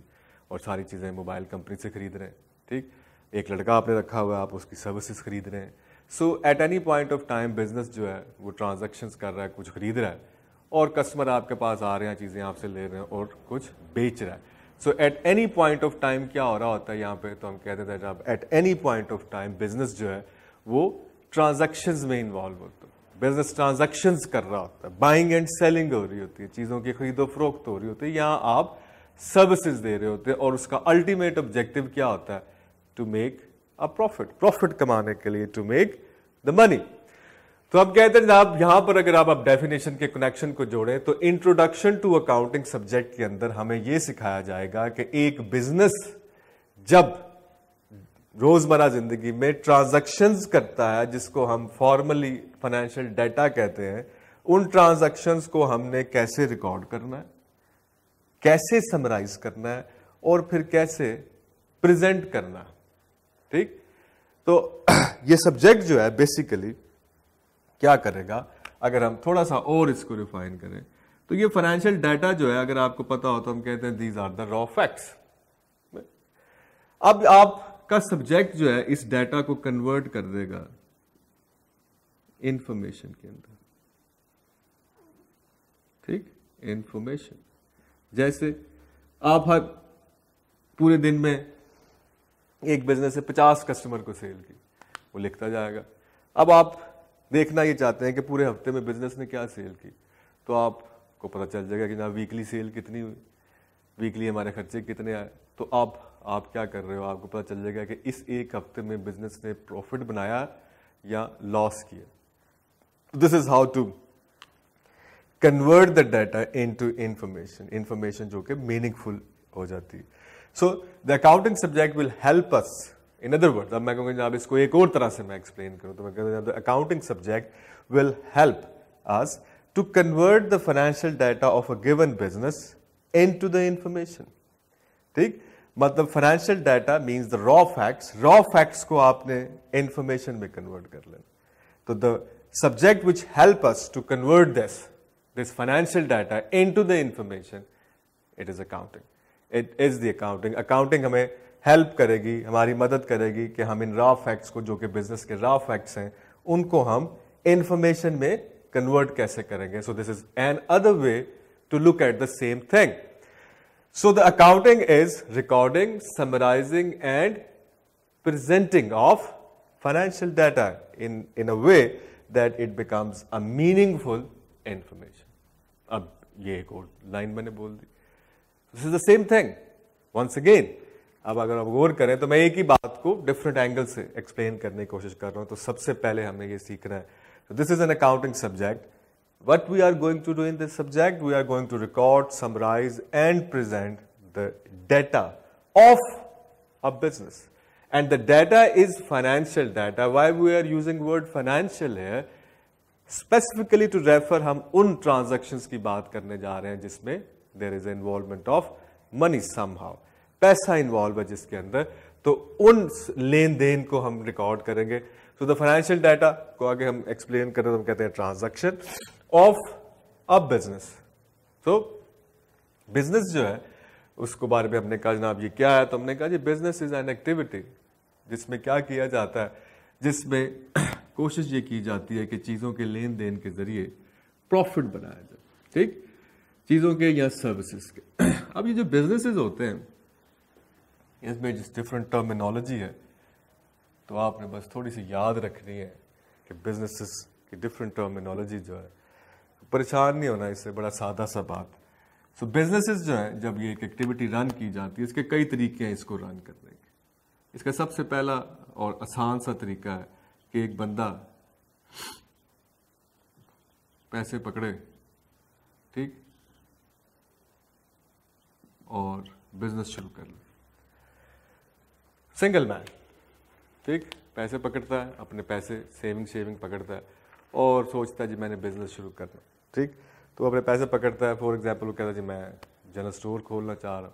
और सारी चीज़ें मोबाइल कंपनी से ख़रीद रहे हैं ठीक एक लड़का आपने रखा हुआ है आप उसकी सर्विसेज ख़रीद रहे हैं so at any point of time business जो है वो ट्रांजेक्शन कर रहा है कुछ ख़रीद रहा है और कस्टमर आपके पास आ रहे हैं चीज़ें आपसे ले रहे हैं और कुछ बेच रहा है so at any point of time क्या हो रहा होता है यहाँ पे तो हम कहते थे जब at any point of time business जो है वो ट्रांजैक्शंस में इन्वॉल्व होता है बिजनेस ट्रांजैक्शंस कर रहा होता है बाइंग एंड सेलिंग हो रही होती है चीज़ों की खरीदो फरोख्त हो रही होती है यहाँ आप सर्विसेज दे रहे होते हैं और उसका अल्टीमेट ऑब्जेक्टिव क्या होता है to make a profit profit कमाने के लिए टू मेक द मनी तो अब कहते हैं आप यहां पर अगर आप डेफिनेशन के कनेक्शन को जोड़ें तो इंट्रोडक्शन टू अकाउंटिंग सब्जेक्ट के अंदर हमें यह सिखाया जाएगा कि एक बिजनेस जब रोजमर्रा जिंदगी में ट्रांजेक्शन करता है जिसको हम फॉर्मली फाइनेंशियल डाटा कहते हैं उन ट्रांजेक्शन को हमने कैसे रिकॉर्ड करना है कैसे समराइज करना है और फिर कैसे प्रेजेंट करना ठीक तो <clears throat> ये सब्जेक्ट जो है बेसिकली क्या करेगा अगर हम थोड़ा सा और इसको रिफाइन करें तो ये फाइनेंशियल डाटा जो है अगर आपको पता हो तो हम कहते हैं these are the raw facts अब आप का सब्जेक्ट जो है इस डाटा को कन्वर्ट कर देगा इंफॉर्मेशन के अंदर ठीक इंफॉर्मेशन जैसे आप हर पूरे दिन में एक बिजनेस से पचास कस्टमर को सेल की वो लिखता जाएगा अब आप देखना ये चाहते हैं कि पूरे हफ्ते में बिजनेस ने क्या सेल की तो आपको पता चल जाएगा कि ना वीकली सेल कितनी हुई वीकली हमारे खर्चे कितने आए तो आप आप क्या कर रहे हो आपको पता चल जाएगा कि इस एक हफ्ते में बिजनेस ने प्रॉफिट बनाया या लॉस किया this is how to convert the data into information information जो कि मीनिंगफुल हो जाती है so the accounting subject will help us in other word अब मैं कहूँगा जब इसको एक और तरह से मैं एक्सप्लेन करूँ तो मैं कहूँगा accounting subject will help us to convert the financial data of a given business into the information ठीक मतलब financial data means the raw facts raw facts को आपने इंफॉर्मेशन में कन्वर्ट कर लेना तो the subject which help us to convert this this financial data into the information it is accounting it is the accounting accounting हमें help करेगी हमारी मदद करेगी कि हम इन रॉ फैक्ट्स को जो कि बिजनेस के रॉ फैक्ट्स हैं उनको हम इंफॉर्मेशन में कन्वर्ट कैसे करेंगे so this is another way to look at the same thing So the accounting is recording, summarizing and presenting of financial data in, in a way that it becomes a meaningful information. Ab ye ek old line maine bol di. This is the same thing. Once again, ab agar ab gaur karein, to main ek hi baat ko different angles se explain karne ki koshish kar raha hu. To sabse pehle hume ye seekhna So this is an accounting subject what we are going to do in this subject, we are going to record, summarize and present the data of a business. And the data is financial data. Why we are using word financial here? Specifically to refer हम उन transactions की बात करने जा रहे हैं जिसमें there is involvement of money somehow. पैसा involved है जिसके अंदर तो उन लेन देन को हम record करेंगे So the financial data को आगे हम explain करें तो हम कहते हैं transaction. ऑफ अ बिजनेस तो बिजनेस जो है उसको बारे में हमने कहा जनाब ये क्या है तो हमने कहा जी बिजनेस इज एन एक्टिविटी जिसमें क्या किया जाता है जिसमें <clears throat> कोशिश ये की जाती है कि चीज़ों के लेन देन के ज़रिए प्रॉफिट बनाया जाए ठीक चीज़ों के या सर्विसेज के <clears throat> अब ये जो बिजनेसेस होते हैं इसमें जिस डिफरेंट टर्मिनोलॉजी है तो आपने बस थोड़ी सी याद रखनी है कि बिजनेसेस की डिफरेंट टर्मिनोलॉजी जो है परेशान नहीं होना इससे बड़ा सादा सा बात सो बिजनेसेस जो है जब ये एक एक्टिविटी रन की जाती है इसके कई तरीके हैं इसको रन करने के इसका सबसे पहला और आसान सा तरीका है कि एक बंदा पैसे पकड़े ठीक और बिजनेस शुरू कर ले सिंगल मैन ठीक पैसे पकड़ता है अपने पैसे सेविंग शेविंग पकड़ता है और सोचता है जी मैंने बिजनेस शुरू करना ठीक तो अपने पैसे पकड़ता है फॉर एग्जाम्पल वो कहता है जी मैं जनरल स्टोर खोलना चाह रहा हूँ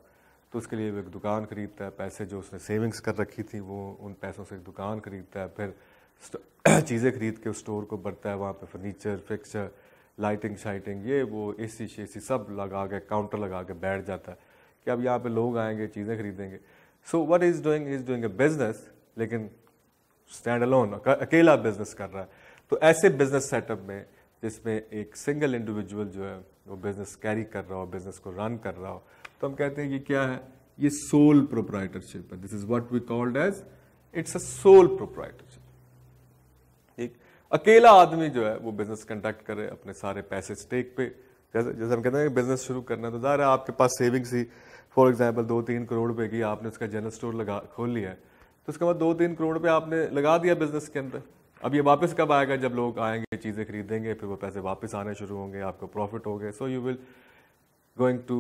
तो उसके लिए वो एक दुकान खरीदता है पैसे जो उसने सेविंग्स कर रखी थी वो उन पैसों से एक दुकान खरीदता है फिर <clears throat> चीज़ें खरीद के उस स्टोर को बढ़ता है वहाँ पर फर्नीचर फिक्सचर लाइटिंग शाइटिंग ये वो ए सी शे सी सब लगा के काउंटर लगा के बैठ जाता है कि अब यहाँ पे लोग आएंगे चीज़ें खरीदेंगे so what is doing is doing a business लेकिन स्टैंड अलोन अकेला बिजनेस कर रहा है तो ऐसे बिजनेस सेटअप में जिसमें एक सिंगल इंडिविजुअल जो है वो बिज़नेस कैरी कर रहा हो बिज़नेस को रन कर रहा हो तो हम कहते हैं ये क्या है ये सोल प्रोप्राइटरशिप है this is what we called as it's a sole proprietorship एक अकेला आदमी जो है वो बिज़नेस कंडक्ट करे अपने सारे पैसे स्टेक पे जैसे जैसे हम कहते हैं बिज़नेस शुरू करना है तो ज़ाहिर है आपके पास सेविंग्स ही फॉर एग्जाम्पल दो तीन करोड़ रुपये की आपने उसका जनरल स्टोर लगा खोल लिया है तो उसके बाद दो तीन करोड़ रुपये आपने लगा दिया बिज़नेस के अंदर अब ये वापस कब आएगा जब लोग आएंगे चीज़ें खरीदेंगे फिर वो पैसे वापस आने शुरू होंगे आपको प्रॉफिट हो गए so you will going to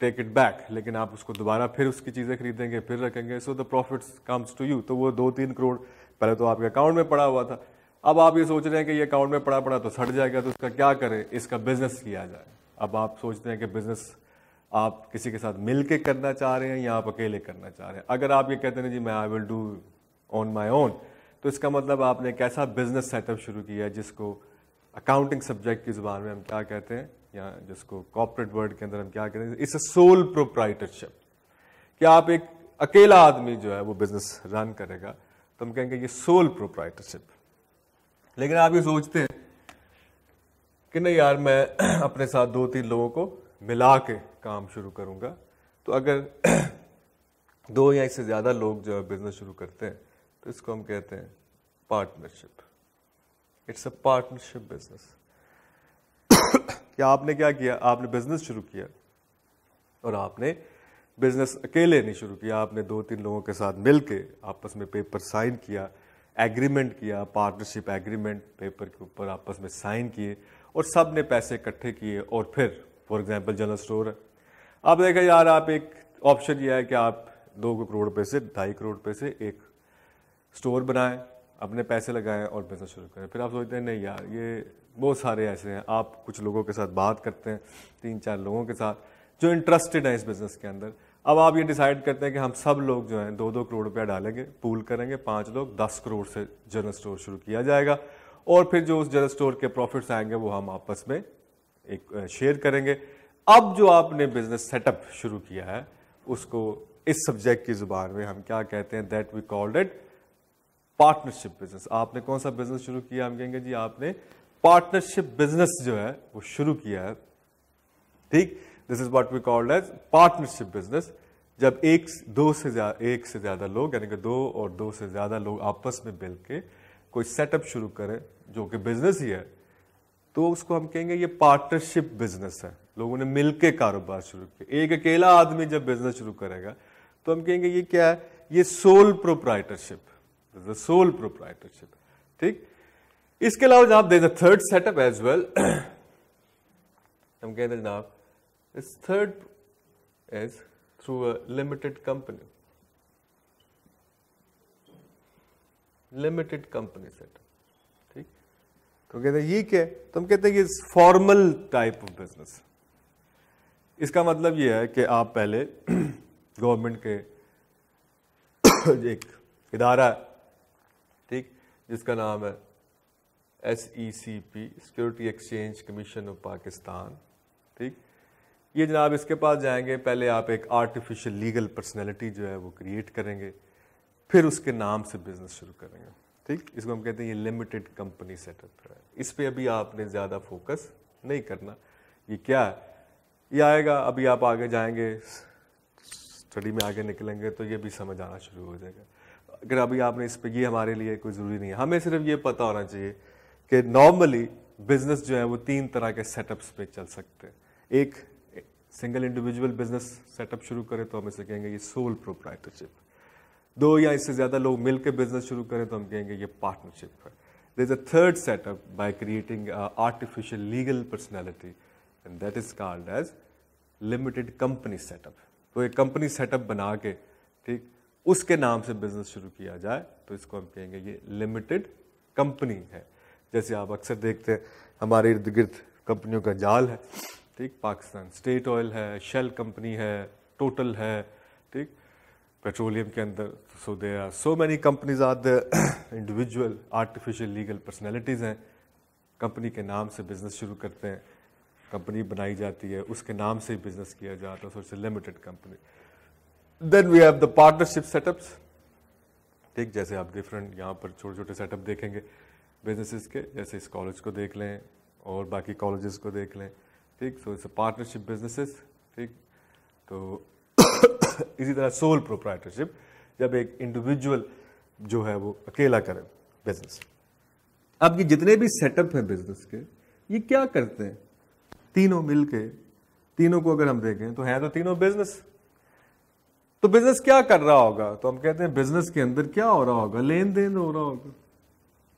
take it back लेकिन आप उसको दोबारा फिर उसकी चीज़ें खरीदेंगे फिर रखेंगे so the profit comes to you तो वो दो तीन करोड़ पहले तो आपके अकाउंट में पड़ा हुआ था अब आप ये सोच रहे हैं कि ये अकाउंट में पड़ा पड़ा तो सड़ जाएगा तो उसका क्या करें इसका बिजनेस किया जाए अब आप सोचते हैं कि बिजनेस आप किसी के साथ मिल के करना चाह रहे हैं या आप अकेले करना चाह रहे हैं अगर आप ये कहते हैं जी मैं I will do on my own तो इसका मतलब आपने एक ऐसा बिजनेस सेटअप शुरू किया है जिसको अकाउंटिंग सब्जेक्ट की जुबान में हम क्या कहते हैं या जिसको कॉपरेट वर्ड के अंदर हम क्या कहते हैं इस सोल प्रोप्राइटरशिप कि आप एक अकेला आदमी जो है वो बिजनेस रन करेगा तो हम कहेंगे ये सोल प्रोप्राइटरशिप लेकिन आप ये सोचते हैं कि नहीं यार मैं <clears throat> अपने साथ दो तीन लोगों को मिला के काम शुरू करूंगा तो अगर <clears throat> दो या इससे ज़्यादा लोग जो है बिजनेस शुरू करते हैं तो इसको हम कहते हैं partnership it's a partnership business कि आपने क्या किया आपने बिजनेस शुरू किया और आपने बिजनेस अकेले नहीं शुरू किया आपने दो तीन लोगों के साथ मिलके आपस में पेपर साइन किया एग्रीमेंट किया पार्टनरशिप एग्रीमेंट पेपर के ऊपर आपस में साइन किए और सब ने पैसे इकट्ठे किए और फिर फॉर एग्जाम्पल जनरल स्टोर है आप देखा यार आप एक ऑप्शन ये है कि आप दो करोड़ रुपये से ढाई करोड़ रुपये से एक स्टोर बनाएं अपने पैसे लगाएं और बिजनेस शुरू करें फिर आप सोचते हैं नहीं यार ये बहुत सारे ऐसे हैं आप कुछ लोगों के साथ बात करते हैं तीन चार लोगों के साथ जो इंटरेस्टेड हैं इस बिज़नेस के अंदर अब आप ये डिसाइड करते हैं कि हम सब लोग जो हैं दो दो करोड़ रुपया डालेंगे पूल करेंगे पाँच लोग दस करोड़ से जनरल स्टोर शुरू किया जाएगा और फिर जो उस जनरल स्टोर के प्रॉफिट्स आएंगे वो हम आपस में एक शेयर करेंगे अब जो आपने बिजनेस सेटअप शुरू किया है उसको इस सब्जेक्ट की जुबान में हम क्या कहते हैं that we called it partnership business आपने कौन सा बिजनेस शुरू किया हम कहेंगे जी आपने पार्टनरशिप बिजनेस जो है वो शुरू किया है ठीक this is what we called as partnership business जब एक दो से ज्यादा एक से ज्यादा लोग यानी कि दो और दो से ज्यादा लोग आपस में मिल के कोई सेटअप शुरू करें जो कि बिजनेस ही है तो उसको हम कहेंगे ये पार्टनरशिप बिजनेस है लोगों ने मिलकर कारोबार शुरू किया एक अकेला आदमी जब बिजनेस शुरू करेगा तो हम कहेंगे ये क्या है ये sole proprietorship the sole proprietorship ठीक इसके अलावा जनाब there third setup as well हम कहते जनाब इस third is through a limited company limited company setup ठीक तो कहते हैं ये क्या है तो हम कहते हैं कि फॉर्मल टाइप ऑफ बिजनेस इसका मतलब ये है कि आप पहले गवर्नमेंट <clears throat> के एक इदारा जिसका नाम है S E C P security exchange commission of Pakistan ठीक ये जनाब इसके पास जाएंगे पहले आप एक आर्टिफिशियल लीगल पर्सनैलिटी जो है वो क्रिएट करेंगे फिर उसके नाम से बिजनेस शुरू करेंगे ठीक इसको हम कहते हैं ये लिमिटेड कंपनी सेटअप है इस पर अभी आपने ज़्यादा फोकस नहीं करना ये क्या है ये आएगा अभी आप आगे जाएंगे स्टडी में आगे निकलेंगे तो ये भी समझ आना शुरू हो जाएगा अगर अभी आपने इस पर ये हमारे लिए कोई ज़रूरी नहीं है हमें सिर्फ ये पता होना चाहिए कि नॉर्मली बिजनेस जो है वो तीन तरह के सेटअप्स पे चल सकते हैं एक सिंगल इंडिविजुअल बिजनेस सेटअप शुरू करें तो हम इसे कहेंगे ये सोल प्रोप्राइटरशिप दो या इससे ज़्यादा लोग मिल बिजनेस शुरू करें तो हम कहेंगे ये पार्टनरशिप है there is a third setup by creating artificial legal personality and that is called as limited company setup तो एक कंपनी सेटअप बना के ठीक उसके नाम से बिजनेस शुरू किया जाए तो इसको हम कहेंगे ये लिमिटेड कंपनी है जैसे आप अक्सर देखते हैं हमारे इर्द गिर्द कंपनियों का जाल है ठीक पाकिस्तान स्टेट ऑयल है शेल कंपनी है टोटल है ठीक पेट्रोलियम के अंदर so there are so many companies are the individual artificial legal personalities हैं कंपनी के नाम से बिज़नेस शुरू करते हैं कंपनी बनाई जाती है उसके नाम से ही बिज़नेस किया जाता है so it's limited company then we have the partnership setups ठीक जैसे आप डिफरेंट यहाँ पर छोटे छोटे सेटअप देखेंगे बिजनेसेस के जैसे इस कॉलेज को देख लें और बाकी कॉलेजेस को देख लें ठीक सो इट्स पार्टनरशिप बिजनेसेस ठीक तो <coughs> इसी तरह सोल प्रोप्राइटरशिप जब एक इंडिविजुअल जो है वो अकेला करे बिजनेस अब ये जितने भी सेटअप हैं बिजनेस के ये क्या करते हैं तीनों मिलके तीनों को अगर हम देखें तो हैं तो तीनों बिजनेस तो बिजनेस क्या कर रहा होगा तो हम कहते हैं बिजनेस के अंदर क्या हो रहा होगा लेन देन हो रहा होगा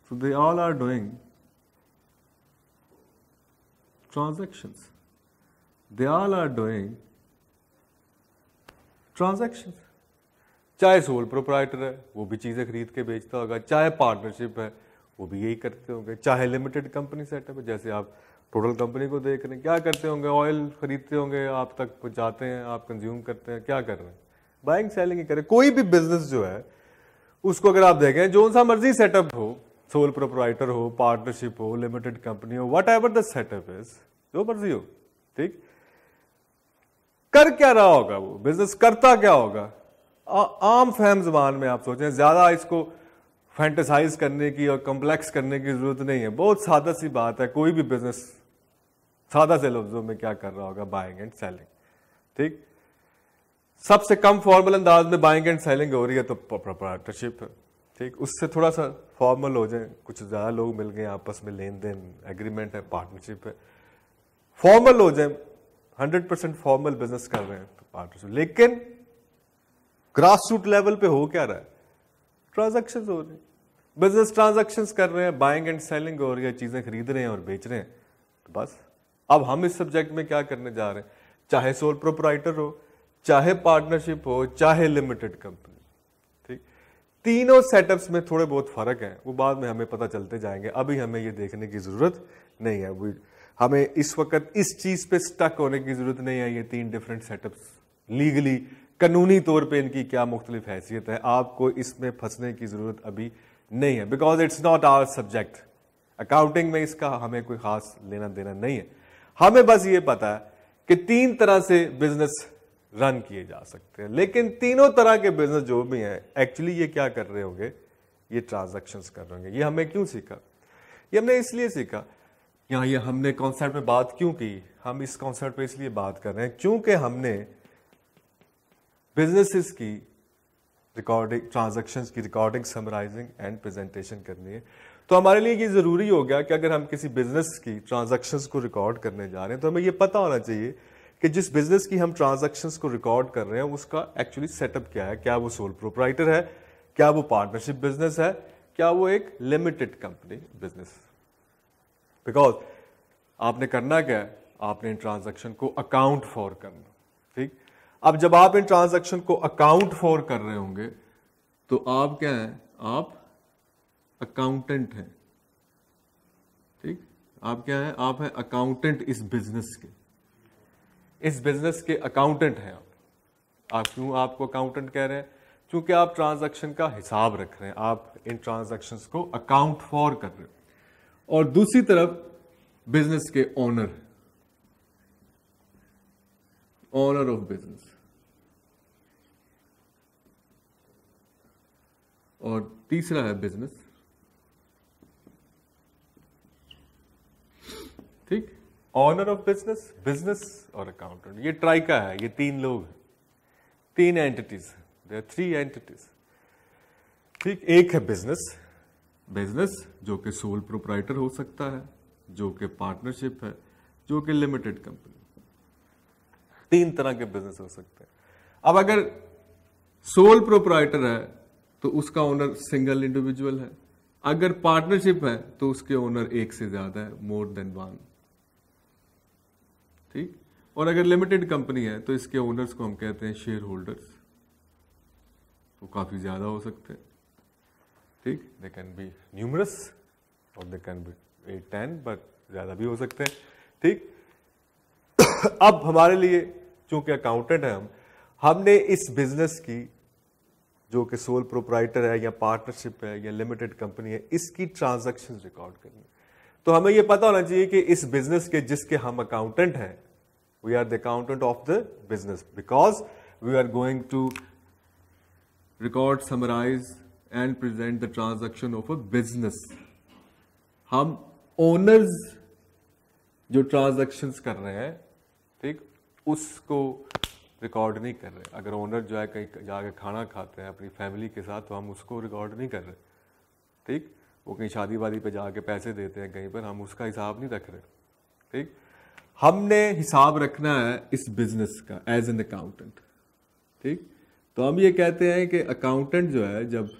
so they all are doing transaction they all are doing transaction चाहे सोल प्रोप्राइटर है वो भी चीज़ें खरीद के बेचता होगा चाहे पार्टनरशिप है वो भी यही करते होंगे चाहे लिमिटेड कंपनी सेटअप है जैसे आप टोटल कंपनी को देख रहे हैं क्या करते होंगे ऑयल खरीदते होंगे आप तक पहुंचाते हैं आप कंज्यूम करते हैं क्या कर रहे हैं बाइंग सेलिंग ही करें कोई भी बिजनेस जो है उसको अगर आप देखें जो सा मर्जी सेटअप हो सोल प्रोपराइटर हो पार्टनरशिप हो लिमिटेड कंपनी हो whatever the setup is जो मर्जी हो ठीक कर क्या रहा होगा वो बिजनेस करता क्या होगा आ, आम फैम जबान में आप सोचें ज्यादा इसको फैंटिसाइज करने की और कम्प्लेक्स करने की जरूरत नहीं है बहुत सादा सी बात है कोई भी बिजनेस सादा से लफ्जों में क्या कर रहा होगा बाइंग एंड सेलिंग ठीक सबसे कम फॉर्मल अंदाज में बाइंग एंड सेलिंग हो रही है तो प्रोपार्टनरशिप है ठीक उससे थोड़ा सा फॉर्मल हो जाए कुछ ज़्यादा लोग मिल गए आपस में लेन देन एग्रीमेंट है पार्टनरशिप है फॉर्मल हो जाए हंड्रेड परसेंट फॉर्मल बिजनेस कर रहे हैं तो पार्टनरशिप लेकिन ग्रास रूट लेवल पे हो क्या रहा है ट्रांजेक्शन हो रही बिजनेस ट्रांजेक्शन कर रहे हैं बाइंग एंड सेलिंग हो रही है चीज़ें खरीद रहे हैं और बेच रहे हैं तो बस अब हम इस सब्जेक्ट में क्या करने जा रहे हैं चाहे सोल प्रोपराइटर हो चाहे पार्टनरशिप हो चाहे लिमिटेड कंपनी ठीक तीनों सेटअप्स में थोड़े बहुत फर्क है वो बाद में हमें पता चलते जाएंगे अभी हमें ये देखने की जरूरत नहीं है हमें इस वक्त इस चीज पे स्टक होने की जरूरत नहीं है ये तीन डिफरेंट सेटअप्स लीगली कानूनी तौर पे इनकी क्या मुख्तलिफ हैसियत है आपको इसमें फंसने की जरूरत अभी नहीं है because it's not our subject accounting में इसका हमें कोई खास लेना देना नहीं है हमें बस ये पता है कि तीन तरह से बिजनेस रन किए जा सकते हैं लेकिन तीनों तरह के बिजनेस जो भी हैं एक्चुअली ये क्या कर रहे होंगे ये ट्रांजेक्शन कर रहे होंगे ये हमें क्यों सीखा ये हमने इसलिए सीखा यहाँ ये हमने कॉन्सेप्ट में बात क्यों की हम इस कॉन्सेप्ट पे इसलिए बात कर रहे हैं क्योंकि हमने बिजनेसेस की रिकॉर्डिंग ट्रांजेक्शन की रिकॉर्डिंग समराइजिंग एंड प्रेजेंटेशन करनी है तो हमारे लिए ये ज़रूरी हो गया कि अगर हम किसी बिजनेस की ट्रांजेक्शन को रिकॉर्ड करने जा रहे हैं तो हमें ये पता होना चाहिए कि जिस बिजनेस की हम ट्रांजेक्शन को रिकॉर्ड कर रहे हैं उसका एक्चुअली सेटअप क्या है क्या वो सोल प्रोपराइटर है क्या वो पार्टनरशिप बिजनेस है क्या वो एक लिमिटेड कंपनी बिजनेस बिकॉज आपने करना क्या है आपने इन ट्रांजेक्शन को अकाउंट फॉर करना ठीक अब जब आप इन ट्रांजेक्शन को अकाउंट फॉर कर रहे होंगे तो आप क्या हैं आप अकाउंटेंट हैं ठीक आप क्या हैं आप हैं अकाउंटेंट इस बिजनेस के इस बिजनेस के अकाउंटेंट हैं आप आप क्यों आपको अकाउंटेंट कह रहे हैं क्योंकि आप ट्रांजैक्शन का हिसाब रख रहे हैं आप इन ट्रांजैक्शन को अकाउंट फॉर कर रहे हैं और दूसरी तरफ बिजनेस के ओनर ओनर ऑफ बिजनेस और तीसरा है बिजनेस ठीक ऑनर ऑफ बिजनेस बिजनेस और अकाउंटेंट ये ट्राइका है ये तीन लोग हैं तीन एंटिटीज आर थ्री एंटिटीज ठीक एक है बिजनेस बिजनेस जो कि सोल प्रोप्राइटर हो सकता है जो कि पार्टनरशिप है जो कि लिमिटेड कंपनी तीन तरह के बिजनेस हो सकते हैं अब अगर सोल प्रोप्राइटर है तो उसका ओनर सिंगल इंडिविजुअल है अगर पार्टनरशिप है तो उसके ओनर एक से ज्यादा है मोर देन वन ठीक और अगर लिमिटेड कंपनी है तो इसके ओनर्स को हम कहते हैं शेयर होल्डर्स वो काफ़ी ज़्यादा हो सकते हैं ठीक दे कैन बी न्यूमरस और they can be eight ten but ज़्यादा भी हो सकते हैं ठीक <coughs> अब हमारे लिए चूंकि अकाउंटेंट हैं हम हमने इस बिजनेस की जो कि सोल प्रोपराइटर है या पार्टनरशिप है या लिमिटेड कंपनी है इसकी ट्रांजैक्शंस रिकॉर्ड करनी है तो हमें यह पता होना चाहिए कि इस बिजनेस के जिसके हम अकाउंटेंट हैं we are the accountant of the business because we are going to record summarise and present the transaction of a business हम ओनर्स जो ट्रांजेक्शन कर रहे हैं ठीक उसको रिकॉर्ड नहीं कर रहे अगर ओनर जो है कहीं जाके खाना खाते हैं अपनी फैमिली के साथ तो हम उसको रिकॉर्ड नहीं कर रहे ठीक वो कहीं शादी वादी पर जाके पैसे देते हैं कहीं पर हम उसका हिसाब नहीं रख रहे ठीक हमने हिसाब रखना है इस बिजनेस का एज एन अकाउंटेंट ठीक तो हम ये कहते हैं कि अकाउंटेंट जो है जब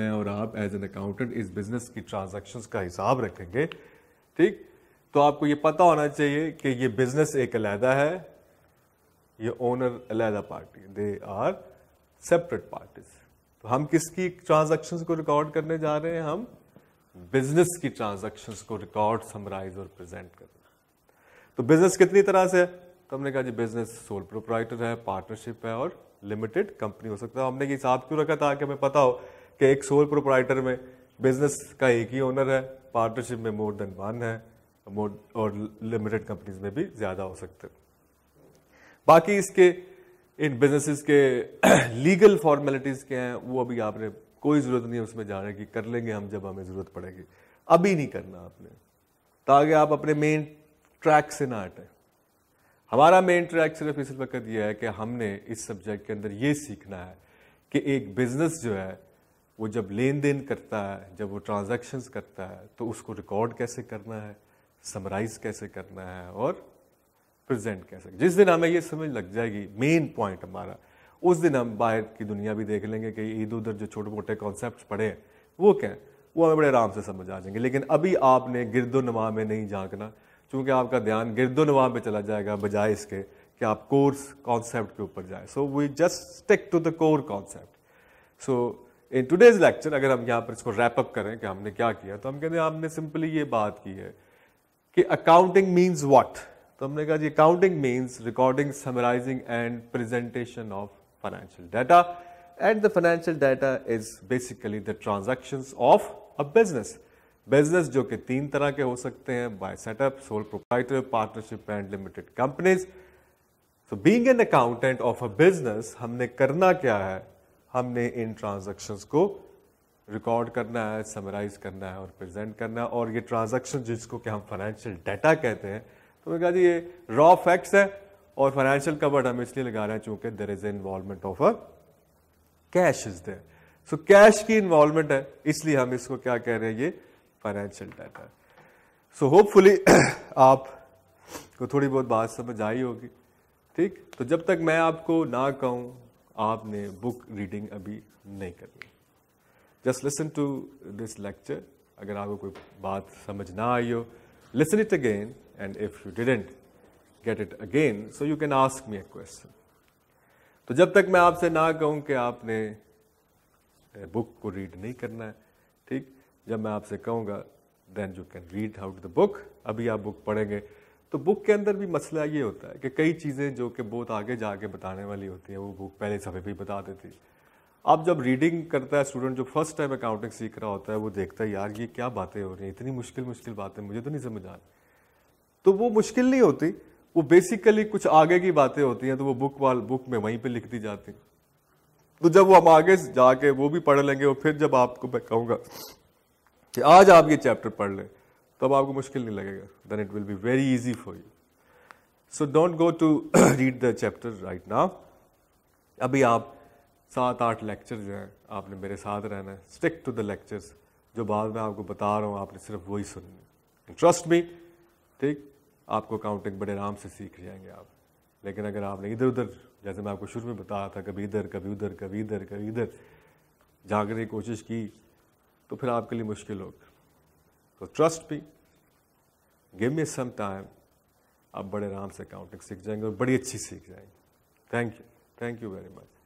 मैं और आप एज एन अकाउंटेंट इस बिजनेस की ट्रांजैक्शंस का हिसाब रखेंगे ठीक तो आपको ये पता होना चाहिए कि ये बिजनेस एक अलहदा है ये ओनर अलहदा party they are separate parties तो हम किसकी ट्रांजैक्शंस को रिकॉर्ड करने जा रहे हैं हम बिजनेस की ट्रांजैक्शंस को रिकॉर्ड समराइज और प्रेजेंट करना तो बिजनेस कितनी तरह से है तो हमने कहा जी बिजनेस सोल प्रोपराइटर है पार्टनरशिप है और लिमिटेड कंपनी हो सकता है हमने ये हिसाब क्यों रखा था कि हमें पता हो कि एक सोल प्रोपराइटर में बिजनेस का एक ही ओनर है पार्टनरशिप में मोर देन वन है मोर और लिमिटेड कंपनीज में भी ज़्यादा हो सकते हैं बाकी इसके इन बिजनेसेस के लीगल <clears throat> फॉर्मेलिटीज़ के हैं वो अभी आपने कोई ज़रूरत नहीं है उसमें जाने की कर लेंगे हम जब हमें ज़रूरत पड़ेगी अभी नहीं करना आपने ताकि आप अपने मेन ट्रैक से ना हटें हमारा मेन ट्रैक सिर्फ इस वक्त यह है कि हमने इस सब्जेक्ट के अंदर ये सीखना है कि एक बिज़नेस जो है वो जब लेन देन करता है जब वो ट्रांजेक्शन करता है तो उसको रिकॉर्ड कैसे करना है समराइज कैसे करना है और प्रेजेंट कैसे जिस दिन हमें ये समझ लग जाएगी मेन पॉइंट हमारा उस दिन हम बाहर की दुनिया भी देख लेंगे कि ईद उधर जो छोटे मोटे कॉन्सेप्ट पढ़े हैं वो क्या है वो हमें बड़े आराम से समझ आ जाएंगे लेकिन अभी आपने गिरदो नवा में नहीं झांकना चूँकि आपका ध्यान गिरदो नवा में चला जाएगा बजाय इसके कि आप कोर्स कॉन्सेप्ट के ऊपर जाए so we just stick to the core concept so in today's lecture अगर हम यहाँ पर इसको रैप अप करें कि हमने क्या किया तो हम कहते हैं हमने सिंपली ये बात की है कि अकाउंटिंग मीन्स वॉट तो हमने कहा जी accounting means recording summarising and presentation of financial data and the financial data is basically the transactions of a business. business jo ke teen tarah ke ho sakte hain by setup sole proprietor partnership and limited companies so being an accountant of a business humne karna kya hai humne in transactions ko record करना है summarise करना है और present करना है और ये transaction जिसको कि हम फाइनेंशियल डाटा कहते हैं तो मैंने कहा जी ये रॉ फैक्ट्स है और फाइनेंशियल कवर्ड हम इसलिए लगा रहे हैं चूंकि there is involvement of a cash is there so cash की इन्वॉल्वमेंट है इसलिए हम इसको क्या कह रहे हैं ये फाइनेंशियल डेट है सो होपफुली आप को थोड़ी बहुत बात समझ आई होगी ठीक तो जब तक मैं आपको ना कहूँ आपने बुक रीडिंग अभी नहीं करनी just listen to this lecture अगर आपको कोई बात समझ ना आई हो listen it again and if you didn't get it again so you can ask me a question तो जब तक मैं आपसे ना कहूं कि आपने बुक को रीड नहीं करना है ठीक जब मैं आपसे कहूंगा then you can read out the book अभी आप बुक पढ़ेंगे तो बुक के अंदर भी मसला ये होता है कि कई चीज़ें जो कि बहुत आगे जाके बताने वाली होती हैं वो बुक पहले सफ़े ही बता देती है आप जब रीडिंग करता है स्टूडेंट जो फर्स्ट टाइम अकाउंटिंग सीख रहा होता है वो देखता है यार ये क्या बातें हो रही हैं इतनी मुश्किल मुश्किल बातें मुझे तो नहीं समझ आ रही तो वो मुश्किल नहीं होती वो बेसिकली कुछ आगे की बातें होती हैं तो वो बुक वाल बुक में वहीं पे लिख दी जाती तो जब वो हम आगे जाके वो भी पढ़ लेंगे और फिर जब आपको मैं कहूँगा कि आज आप ये चैप्टर पढ़ लें तब आपको मुश्किल नहीं लगेगा then it will be very easy for you so don't go to read the chapter right now अभी आप सात आठ लेक्चर जो हैं आपने मेरे साथ रहना है स्टिक टू द लेक्चर्स जो बाद में आपको बता रहा हूँ आपने सिर्फ वही सुननी ट्रस्ट भी ठीक आपको अकाउंटिंग बड़े आराम से सीख जाएंगे आप लेकिन अगर आपने इधर उधर जैसे मैं आपको शुरू में बताया था कभी इधर कभी उधर कभी इधर कभी इधर जागने की कोशिश की तो फिर आपके लिए मुश्किल होगा तो ट्रस्ट भी गिव मी सम टाइम आप बड़े आराम से अकाउंटिंग सीख जाएंगे और बड़ी अच्छी सीख जाएंगे thank you thank you very much